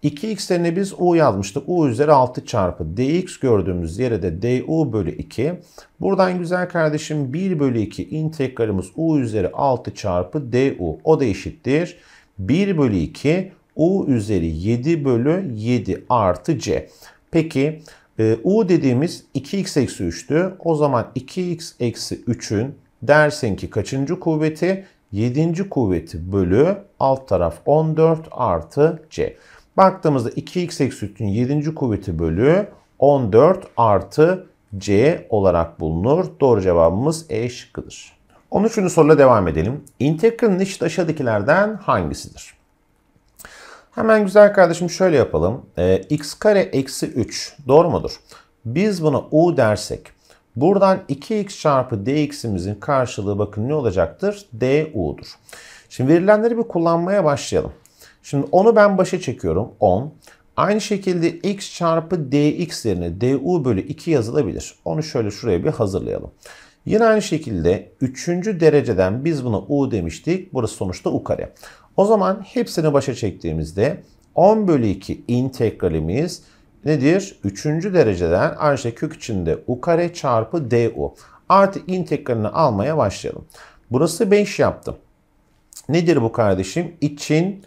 2x yerine biz u yazmıştık. u üzeri 6 çarpı dx gördüğümüz yere de du bölü 2. Buradan güzel kardeşim 1 bölü 2 integralimiz u üzeri 6 çarpı du. O da eşittir. 1 bölü 2 u üzeri 7 bölü 7 artı c. Peki e, u dediğimiz 2x eksi 3'tü. O zaman 2x eksi 3'ün dersin ki kaçıncı kuvveti? 7. kuvveti bölü alt taraf 14 artı c. Baktığımızda 2x eksi 3'ün 7. kuvveti bölü 14 artı c olarak bulunur. Doğru cevabımız E şıkkıdır. 13. soruyla devam edelim. İntegralin eşit aşağıdakilerden hangisidir? Hemen güzel kardeşim şöyle yapalım. Ee, x kare eksi 3 doğru mudur? Biz buna u dersek Buradan 2x çarpı dx'imizin karşılığı bakın ne olacaktır? du'dur. Şimdi verilenleri bir kullanmaya başlayalım. Şimdi onu ben başa çekiyorum. 10. Aynı şekilde x çarpı dx yerine du bölü 2 yazılabilir. Onu şöyle şuraya bir hazırlayalım. Yine aynı şekilde 3. dereceden biz buna u demiştik. Burası sonuçta u kare. O zaman hepsini başa çektiğimizde 10 bölü 2 integralimiz nedir? Üçüncü dereceden aynı şey kök içinde u kare çarpı du. artı integralini almaya başlayalım. Burası 5 yaptım. Nedir bu kardeşim? İçin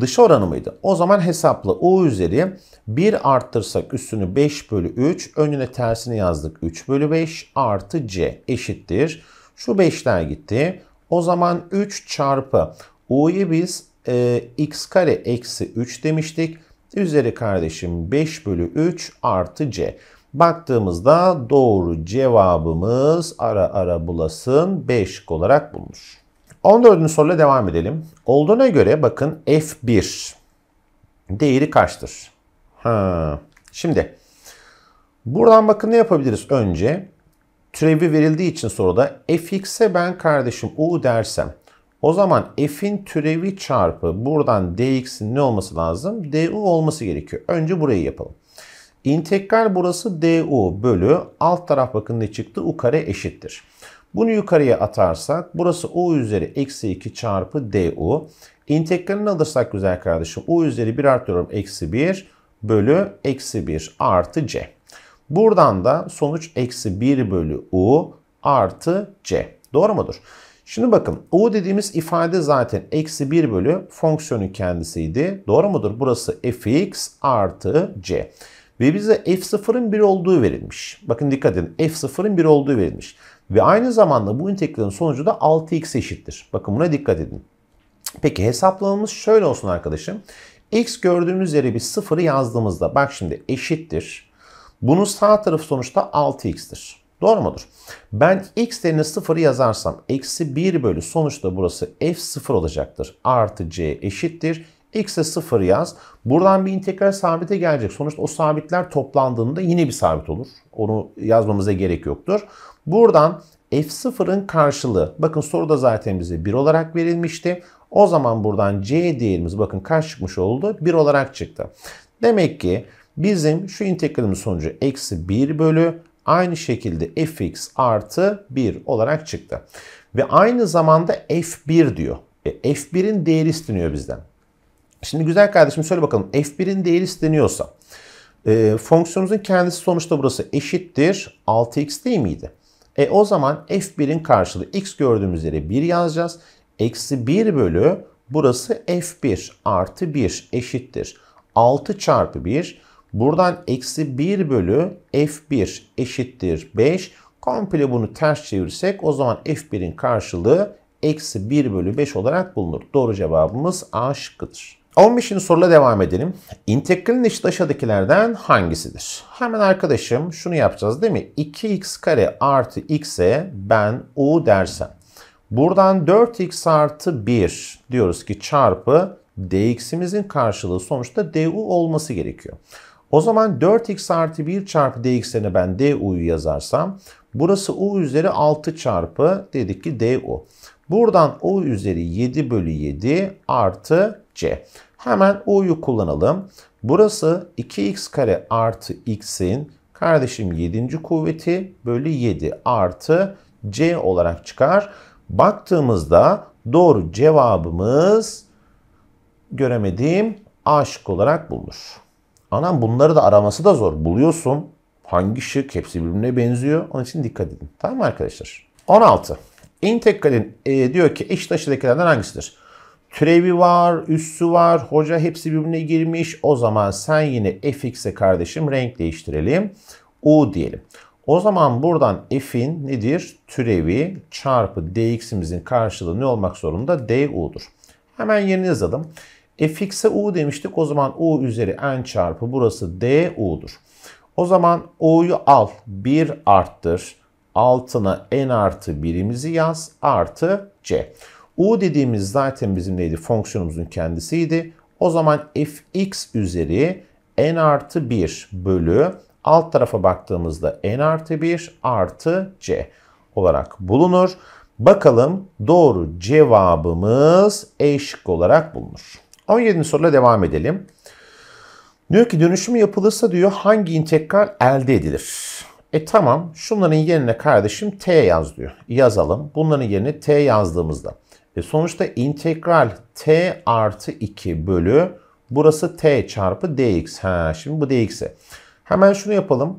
dış oranı mıydı? O zaman hesapla u üzeri 1 arttırsak üstünü 5 bölü 3 önüne tersini yazdık 3 bölü 5 artı c eşittir. Şu 5'ler gitti. O zaman 3 çarpı u'yu biz e, x kare eksi 3 demiştik üzeri kardeşim 5 bölü 3 artı c. Baktığımızda doğru cevabımız ara ara bulasın 5 olarak bulmuş. 14. soruyla devam edelim. Olduğuna göre bakın F1 değeri kaçtır? Ha. Şimdi buradan bakın ne yapabiliriz önce? Türevi verildiği için soruda fx'e ben kardeşim u dersem o zaman f'in türevi çarpı buradan dx'in ne olması lazım? du olması gerekiyor. Önce burayı yapalım. İntegral burası du bölü alt taraf bakın ne çıktı? u kare eşittir. Bunu yukarıya atarsak burası u üzeri eksi 2 çarpı du. İntegralini alırsak güzel kardeşim u üzeri 1 artıyorum eksi 1 bölü eksi 1 artı c. Buradan da sonuç eksi 1 bölü u artı c. Doğru mudur? Şimdi bakın u dediğimiz ifade zaten eksi 1 bölü fonksiyonun kendisiydi. Doğru mudur? Burası fx artı c. Ve bize f0'ın 1 olduğu verilmiş. Bakın dikkat edin f0'ın 1 olduğu verilmiş. Ve aynı zamanda bu integralin sonucu da 6x eşittir. Bakın buna dikkat edin. Peki hesaplamamız şöyle olsun arkadaşım. X gördüğümüz yere bir sıfırı yazdığımızda bak şimdi eşittir. Bunun sağ tarafı sonuçta 6x'tir. Doğru mudur? Ben x değerine 0 yazarsam eksi 1 bölü sonuçta burası f0 olacaktır. Artı c eşittir. X'e 0 yaz. Buradan bir integral sabite gelecek. Sonuçta o sabitler toplandığında yine bir sabit olur. Onu yazmamıza gerek yoktur. Buradan f0'ın karşılığı. Bakın soruda zaten bize 1 olarak verilmişti. O zaman buradan c değerimiz bakın kaç çıkmış oldu? 1 olarak çıktı. Demek ki bizim şu integralimiz sonucu eksi 1 bölü Aynı şekilde fx artı 1 olarak çıktı. Ve aynı zamanda f1 diyor. E, f1'in değeri isteniyor bizden. Şimdi güzel kardeşim söyle bakalım f1'in değeri isteniyorsa e, fonksiyonumuzun kendisi sonuçta burası eşittir 6x değil miydi? E o zaman f1'in karşılığı x gördüğümüz yere 1 yazacağız. Eksi 1 bölü burası f1 artı 1 eşittir. 6 çarpı 1 Buradan eksi 1 bölü f1 eşittir 5. Komple bunu ters çevirirsek o zaman f1'in karşılığı eksi 1 bölü 5 olarak bulunur. Doğru cevabımız A şıkkıdır. 15. soruyla devam edelim. İntegralin eşit aşağıdakilerden hangisidir? Hemen arkadaşım şunu yapacağız değil mi? 2x kare artı x'e ben u dersem. Buradan 4x artı 1 diyoruz ki çarpı dx'imizin karşılığı sonuçta du olması gerekiyor. O zaman 4x artı 1 çarpı dx'lerine ben du'yu yazarsam burası u üzeri 6 çarpı dedik ki du. Buradan u üzeri 7 bölü 7 artı c. Hemen u'yu kullanalım. Burası 2x kare artı x'in kardeşim 7. kuvveti bölü 7 artı c olarak çıkar. Baktığımızda doğru cevabımız göremedim A şıkkı olarak bulunur. Anam bunları da araması da zor. Buluyorsun. Hangi şık? Hepsi birbirine benziyor. Onun için dikkat edin. Tamam mı arkadaşlar? 16. İntekkalin e, diyor ki eşit taşıdakilerden hangisidir? Türevi var, üssü var, hoca hepsi birbirine girmiş. O zaman sen yine fx'e kardeşim renk değiştirelim. u diyelim. O zaman buradan f'in nedir? Türevi çarpı dx'imizin karşılığı ne olmak zorunda? du'dur. Hemen yerini yazalım fx'e u demiştik. O zaman u üzeri n çarpı burası d u'dur. O zaman u'yu al 1 arttır. Altına n artı birimizi yaz artı c. u dediğimiz zaten bizim neydi? Fonksiyonumuzun kendisiydi. O zaman fx üzeri n artı 1 bölü alt tarafa baktığımızda n artı 1 artı c olarak bulunur. Bakalım doğru cevabımız eşik olarak bulunur. 17. soruyla devam edelim. Diyor ki dönüşümü yapılırsa diyor hangi integral elde edilir? E tamam şunların yerine kardeşim t yaz diyor. Yazalım. Bunların yerine t yazdığımızda. E sonuçta integral t artı 2 bölü burası t çarpı dx. Ha şimdi bu dx'e. Hemen şunu yapalım.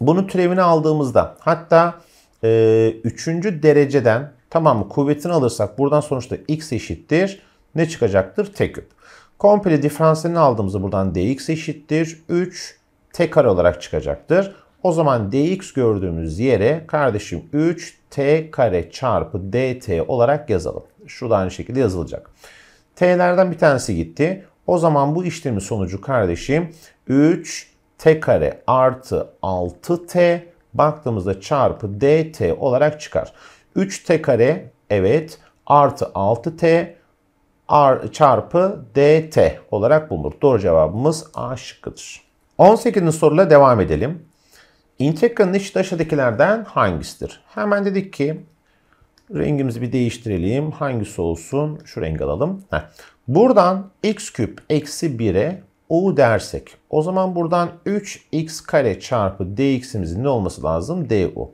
Bunu türevini aldığımızda hatta e, üçüncü dereceden tamam mı kuvvetini alırsak buradan sonuçta x eşittir ne çıkacaktır? Teküp. Komple diferansiyelini aldığımızda buradan dx eşittir. 3 t kare olarak çıkacaktır. O zaman dx gördüğümüz yere kardeşim 3 t kare çarpı dt olarak yazalım. Şurada aynı şekilde yazılacak. T'lerden bir tanesi gitti. O zaman bu işlemin sonucu kardeşim 3 t kare artı 6 t baktığımızda çarpı dt olarak çıkar. 3 t kare evet artı 6 t R çarpı DT olarak bulunur. Doğru cevabımız A şıkkıdır. 18. soruyla devam edelim. İntegranın içi aşağıdakilerden hangisidir? Hemen dedik ki rengimizi bir değiştirelim. Hangisi olsun? Şu rengi alalım. Heh. Buradan x küp eksi 1'e u dersek o zaman buradan 3x kare çarpı dx'imizin ne olması lazım? du.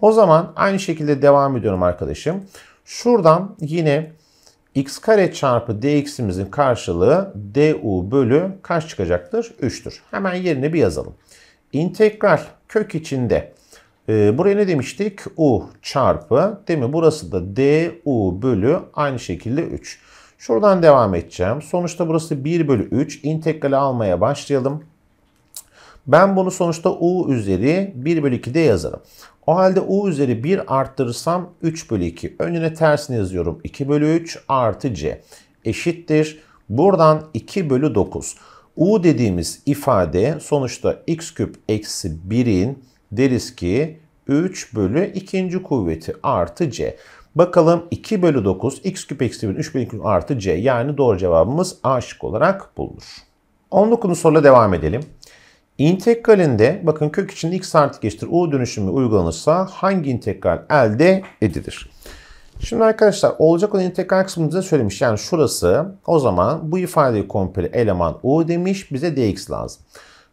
O zaman aynı şekilde devam ediyorum arkadaşım. Şuradan yine x kare çarpı dx'imizin karşılığı du bölü kaç çıkacaktır? 3'tür. Hemen yerine bir yazalım. İntegral kök içinde e, buraya ne demiştik? u çarpı değil mi? Burası da du bölü aynı şekilde 3. Şuradan devam edeceğim. Sonuçta burası 1 bölü 3. İntegrali almaya başlayalım. Ben bunu sonuçta u üzeri 1 bölü 2'de yazarım. O halde u üzeri 1 arttırırsam 3 bölü 2. Önüne tersini yazıyorum. 2 bölü 3 artı c eşittir. Buradan 2 bölü 9. u dediğimiz ifade sonuçta x küp eksi 1'in deriz ki 3 bölü 2. kuvveti artı c. Bakalım 2 bölü 9 x küp eksi 1'in 3 bölü 2 artı c yani doğru cevabımız A olarak bulunur. 19. soruyla devam edelim. İntegralinde bakın kök için x artı geçtir u dönüşümü uygulanırsa hangi integral elde edilir? Şimdi arkadaşlar olacak olan integral kısmını bize söylemiş. Yani şurası o zaman bu ifadeyi komple eleman u demiş bize dx lazım.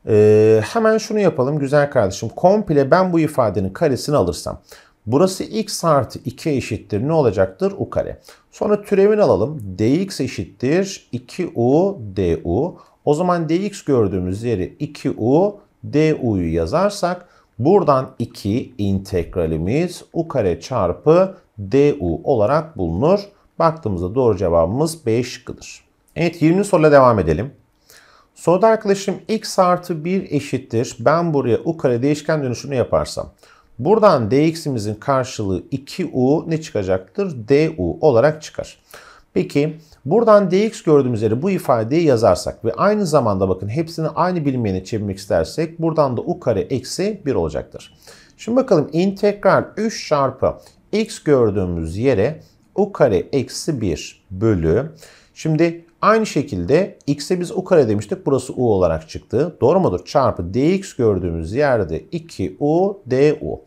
Ee, hemen şunu yapalım güzel kardeşim. Komple ben bu ifadenin karesini alırsam. Burası x artı 2 eşittir ne olacaktır? u kare. Sonra türevini alalım. dx eşittir 2u du. O zaman dx gördüğümüz yeri 2u du'yu yazarsak buradan 2 integralimiz u kare çarpı du olarak bulunur. Baktığımızda doğru cevabımız B şıkkıdır. Evet 20. soruyla devam edelim. Soruda arkadaşım x artı 1 eşittir. Ben buraya u kare değişken dönüşünü yaparsam. Buradan dx'imizin karşılığı 2u ne çıkacaktır? du olarak çıkar. Peki Buradan dx gördüğümüz yere bu ifadeyi yazarsak ve aynı zamanda bakın hepsini aynı bilinmeyene çevirmek istersek buradan da u kare eksi 1 olacaktır. Şimdi bakalım integral 3 çarpı x gördüğümüz yere u kare eksi 1 bölü. Şimdi aynı şekilde x'e biz u kare demiştik. Burası u olarak çıktı. Doğru mudur? Çarpı dx gördüğümüz yerde 2u du.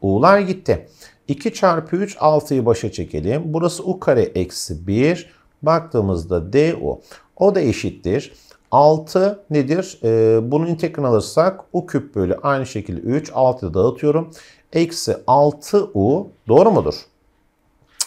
u'lar gitti. 2 çarpı 3 6'yı başa çekelim. Burası u kare eksi 1 Baktığımızda DU. O da eşittir. 6 nedir? Ee, bunun integrini alırsak u küp bölü aynı şekilde 3. 6'yı dağıtıyorum. Eksi 6u doğru mudur?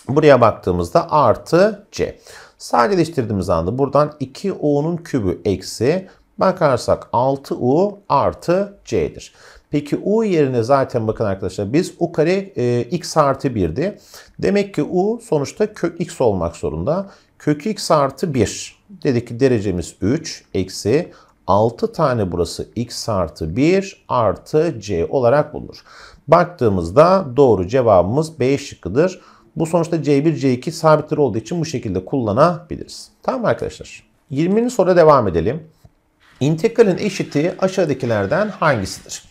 Buraya baktığımızda artı c. Sadeleştirdiğimiz anda buradan 2u'nun kübü eksi bakarsak 6u artı c'dir. Peki u yerine zaten bakın arkadaşlar biz u kare e, x artı 1'di. Demek ki u sonuçta kök x olmak zorunda. Kök x artı 1. Dedik ki derecemiz 3 eksi 6 tane burası x artı 1 artı c olarak bulunur. Baktığımızda doğru cevabımız B şıkkıdır. Bu sonuçta c1, c2 sabitler olduğu için bu şekilde kullanabiliriz. Tamam arkadaşlar? 20. soruda devam edelim. İntegralin eşiti aşağıdakilerden hangisidir?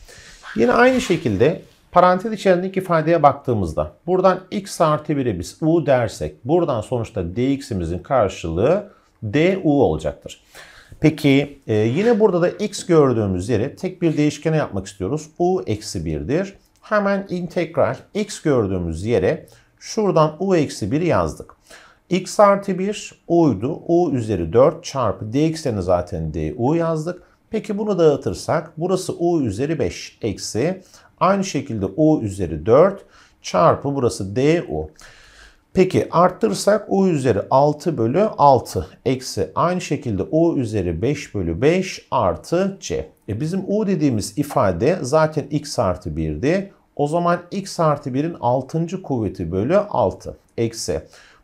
Yine aynı şekilde Parantez içerisindeki ifadeye baktığımızda buradan x artı 1'e biz u dersek buradan sonuçta dx'imizin karşılığı du olacaktır. Peki e, yine burada da x gördüğümüz yeri tek bir değişkene yapmak istiyoruz. u eksi 1'dir. Hemen integral x gördüğümüz yere şuradan u eksi 1 yazdık. x artı 1 u'ydu. u üzeri 4 çarpı dx'lerini zaten du yazdık. Peki bunu dağıtırsak burası u üzeri 5 eksi Aynı şekilde U üzeri 4 çarpı burası DU. Peki arttırsak U üzeri 6 bölü 6 eksi aynı şekilde U üzeri 5 bölü 5 artı C. E bizim U dediğimiz ifade zaten X artı 1'di. O zaman X artı 1'in 6. kuvveti bölü 6 eksi.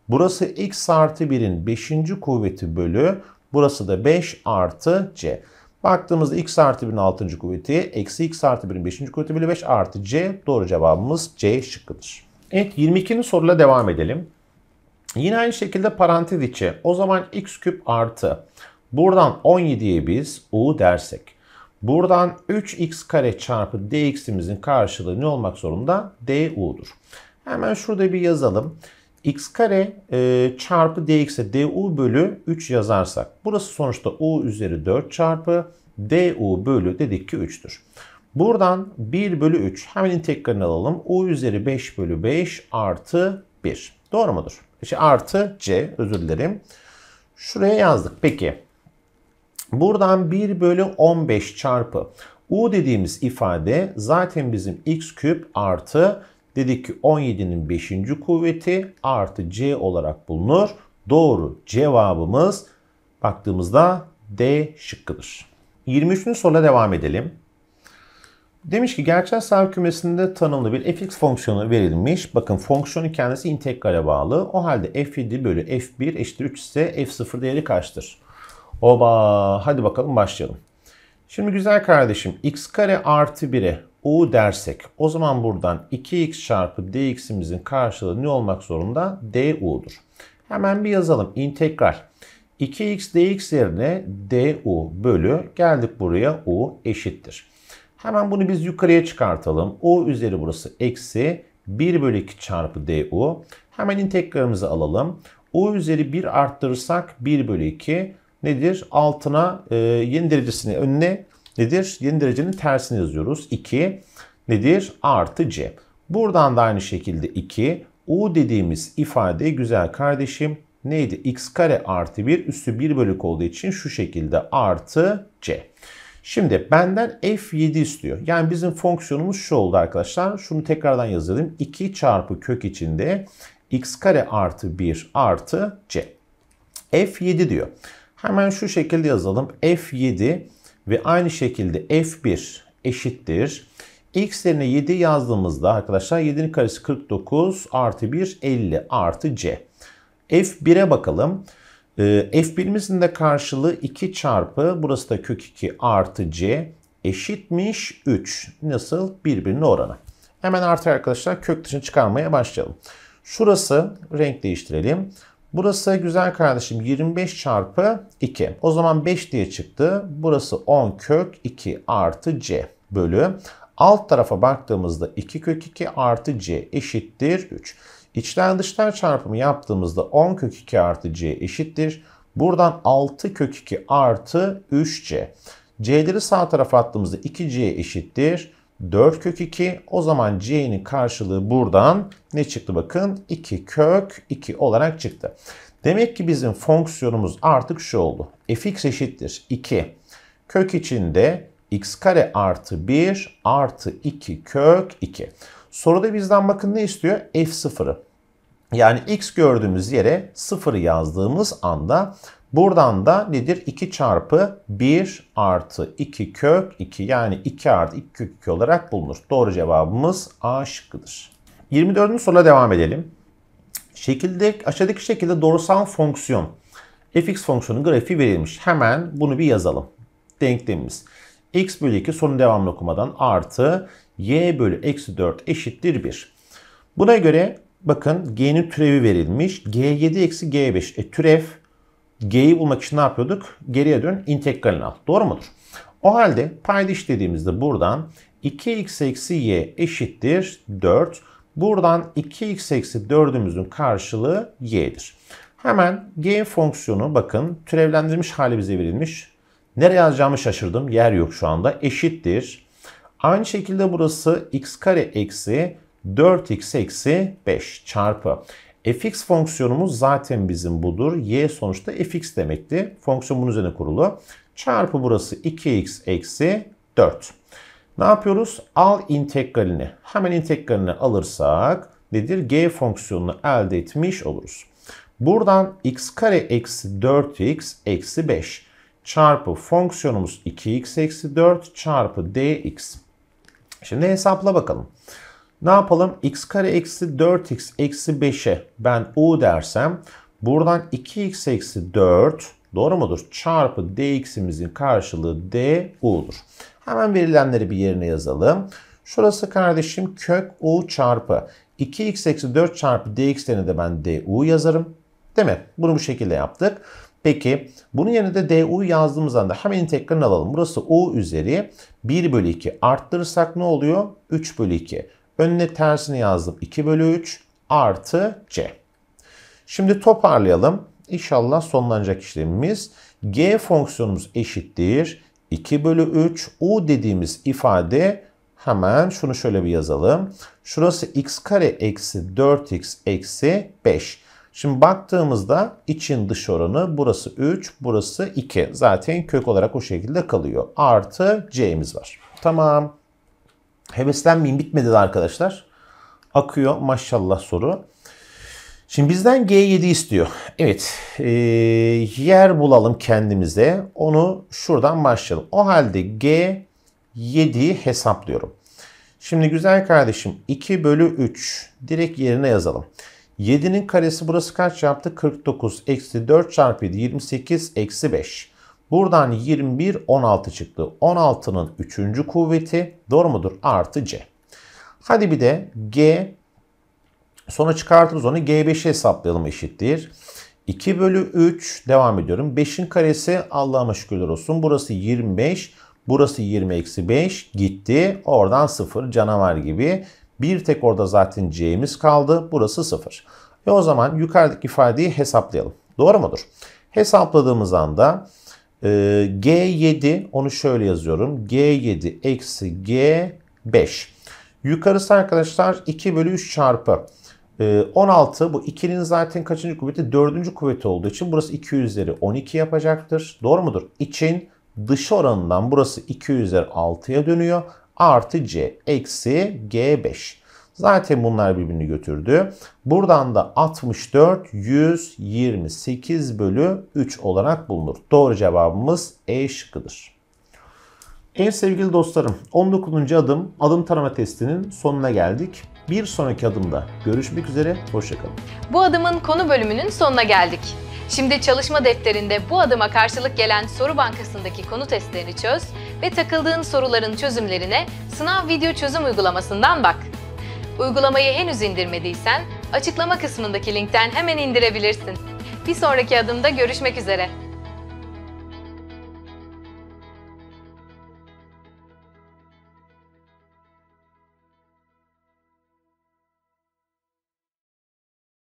Burası X artı 1'in 5. kuvveti bölü burası da 5 artı C. Baktığımızda x artı 1'in 6. kuvveti eksi x artı 1'in 5. kuvveti bölü 5 artı c. Doğru cevabımız C şıkkıdır. Evet 22'nin soruyla devam edelim. Yine aynı şekilde parantez içi. O zaman x küp artı. Buradan 17'ye biz u dersek. Buradan 3x kare çarpı dx'imizin karşılığı ne olmak zorunda? du'dur. Hemen şurada bir yazalım x kare e, çarpı dx'e du bölü 3 yazarsak burası sonuçta u üzeri 4 çarpı du bölü dedik ki 3'tür. Buradan 1 bölü 3 hemen integralini alalım. u üzeri 5 bölü 5 artı 1. Doğru mudur? İşte artı c özür dilerim. Şuraya yazdık. Peki buradan 1 bölü 15 çarpı u dediğimiz ifade zaten bizim x küp artı Dedik ki 17'nin 5. kuvveti artı C olarak bulunur. Doğru cevabımız baktığımızda D şıkkıdır. 23. soruya devam edelim. Demiş ki gerçel sayı kümesinde tanımlı bir fx fonksiyonu verilmiş. Bakın fonksiyonu kendisi integrale bağlı. O halde f7 bölü f1 eşittir 3 ise f0 değeri kaçtır? Oba hadi bakalım başlayalım. Şimdi güzel kardeşim x kare artı 1'e u dersek o zaman buradan 2x çarpı dx'imizin karşılığı ne olmak zorunda? du'dur. Hemen bir yazalım. İntegral. 2x dx yerine du bölü geldik buraya u eşittir. Hemen bunu biz yukarıya çıkartalım. u üzeri burası eksi 1 bölü 2 çarpı du. Hemen integralimizi alalım. u üzeri 1 arttırırsak 1 bölü 2 nedir? Altına e, yeni derecesini önüne nedir? Yeni derecenin tersini yazıyoruz. 2 nedir? Artı c. Buradan da aynı şekilde 2 u dediğimiz ifade güzel kardeşim neydi? x kare artı 1 üstü 1 bölük olduğu için şu şekilde artı c. Şimdi benden f7 istiyor. Yani bizim fonksiyonumuz şu oldu arkadaşlar. Şunu tekrardan yazalım. 2 çarpı kök içinde x kare artı 1 artı c. f7 diyor. Hemen şu şekilde yazalım. f7 ve aynı şekilde F1 eşittir. X yerine 7 yazdığımızda arkadaşlar 7'nin karesi 49 artı 1 50 artı C. F1'e bakalım. Ee, F1'imizin de karşılığı 2 çarpı burası da kök 2 artı C eşitmiş 3. Nasıl? Birbirine oranı. Hemen artı arkadaşlar kök dışını çıkarmaya başlayalım. Şurası renk değiştirelim. Burası güzel kardeşim 25 çarpı 2. O zaman 5 diye çıktı. Burası 10 kök 2 artı c bölü. Alt tarafa baktığımızda 2 kök 2 artı c eşittir 3. İçten dışlar çarpımı yaptığımızda 10 kök 2 artı c eşittir. Buradan 6 kök 2 artı 3c. c'leri sağ tarafa attığımızda 2c eşittir. 4 kök 2. O zaman C'nin karşılığı buradan ne çıktı bakın? 2 kök 2 olarak çıktı. Demek ki bizim fonksiyonumuz artık şu oldu. fx eşittir 2. Kök içinde x kare artı 1 artı 2 kök 2. Soruda bizden bakın ne istiyor? f sıfırı. Yani x gördüğümüz yere sıfırı yazdığımız anda Buradan da nedir? 2 çarpı 1 artı 2 kök 2 yani 2 artı 2 kök 2 olarak bulunur. Doğru cevabımız A şıkkıdır. 24. soruya devam edelim. Şekilde, aşağıdaki şekilde doğrusal fonksiyon fx fonksiyonunun grafiği verilmiş. Hemen bunu bir yazalım. Denklemimiz x bölü 2 sonu devamlı okumadan artı y bölü eksi 4 eşittir 1. Buna göre bakın g'nin türevi verilmiş. g7 eksi g5 e, türev G'yi bulmak için ne yapıyorduk? Geriye dön integralini al. Doğru mudur? O halde paydiş dediğimizde buradan 2x eksi y eşittir 4. Buradan 2x eksi 4'ümüzün karşılığı y'dir. Hemen g fonksiyonu bakın türevlendirilmiş hali bize verilmiş. Nereye yazacağımı şaşırdım. Yer yok şu anda. Eşittir. Aynı şekilde burası x kare eksi 4x eksi 5 çarpı fx fonksiyonumuz zaten bizim budur. y sonuçta fx demekti. Fonksiyon bunun üzerine kurulu. Çarpı burası 2x eksi 4. Ne yapıyoruz? Al integralini. Hemen integralini alırsak nedir? G fonksiyonunu elde etmiş oluruz. Buradan x kare eksi 4x eksi 5 çarpı fonksiyonumuz 2x eksi 4 çarpı dx. Şimdi hesapla bakalım. Ne yapalım? x kare eksi 4x eksi 5'e ben u dersem buradan 2x eksi 4 doğru mudur? Çarpı dx'imizin karşılığı du'dur. Hemen verilenleri bir yerine yazalım. Şurası kardeşim kök u çarpı 2x eksi 4 çarpı dx'lerini de ben du yazarım. Değil mi? Bunu bu şekilde yaptık. Peki bunun yerine de du yazdığımız anda hemen integralini alalım. Burası u üzeri 1 bölü 2 arttırırsak ne oluyor? 3 bölü 2. Önüne tersini yazdım. 2 bölü 3 artı C. Şimdi toparlayalım. İnşallah sonlanacak işlemimiz. G fonksiyonumuz eşittir. 2 bölü 3 U dediğimiz ifade hemen şunu şöyle bir yazalım. Şurası x kare eksi 4x eksi 5. Şimdi baktığımızda için dış oranı burası 3, burası 2. Zaten kök olarak o şekilde kalıyor. Artı c'miz var. Tamam. Heveslenmeyin bitmedi de arkadaşlar. Akıyor maşallah soru. Şimdi bizden G7 istiyor. Evet e, yer bulalım kendimize. Onu şuradan başlayalım. O halde G7'yi hesaplıyorum. Şimdi güzel kardeşim 2 bölü 3 direkt yerine yazalım. 7'nin karesi burası kaç yaptı? 49 eksi 4 çarpı 7 28 eksi 5. Buradan 21 16 çıktı. 16'nın 3. kuvveti doğru mudur? Artı C. Hadi bir de G sonra çıkartırız onu G5'i hesaplayalım eşittir. 2 bölü 3 devam ediyorum. 5'in karesi Allah'a şükürler olsun. Burası 25. Burası 20 eksi 5 gitti. Oradan 0 canavar gibi. Bir tek orada zaten C'miz kaldı. Burası 0. E o zaman yukarıdaki ifadeyi hesaplayalım. Doğru mudur? Hesapladığımız anda ee, G7 onu şöyle yazıyorum. G7 eksi G5. Yukarısı arkadaşlar 2 bölü 3 çarpı. 16 ee, bu 2'nin zaten kaçıncı kuvveti? 4. kuvveti olduğu için burası 2 üzeri 12 yapacaktır. Doğru mudur? İçin dışı oranından burası 2 üzeri 6'ya dönüyor. Artı C eksi G5. Zaten bunlar birbirini götürdü. Buradan da 64 128 bölü 3 olarak bulunur. Doğru cevabımız E şıkkıdır. En sevgili dostlarım 19. adım adım tarama testinin sonuna geldik. Bir sonraki adımda görüşmek üzere, hoşçakalın. Bu adımın konu bölümünün sonuna geldik. Şimdi çalışma defterinde bu adıma karşılık gelen soru bankasındaki konu testlerini çöz ve takıldığın soruların çözümlerine sınav video çözüm uygulamasından bak. Uygulamayı henüz indirmediysen açıklama kısmındaki linkten hemen indirebilirsin. Bir sonraki adımda görüşmek üzere.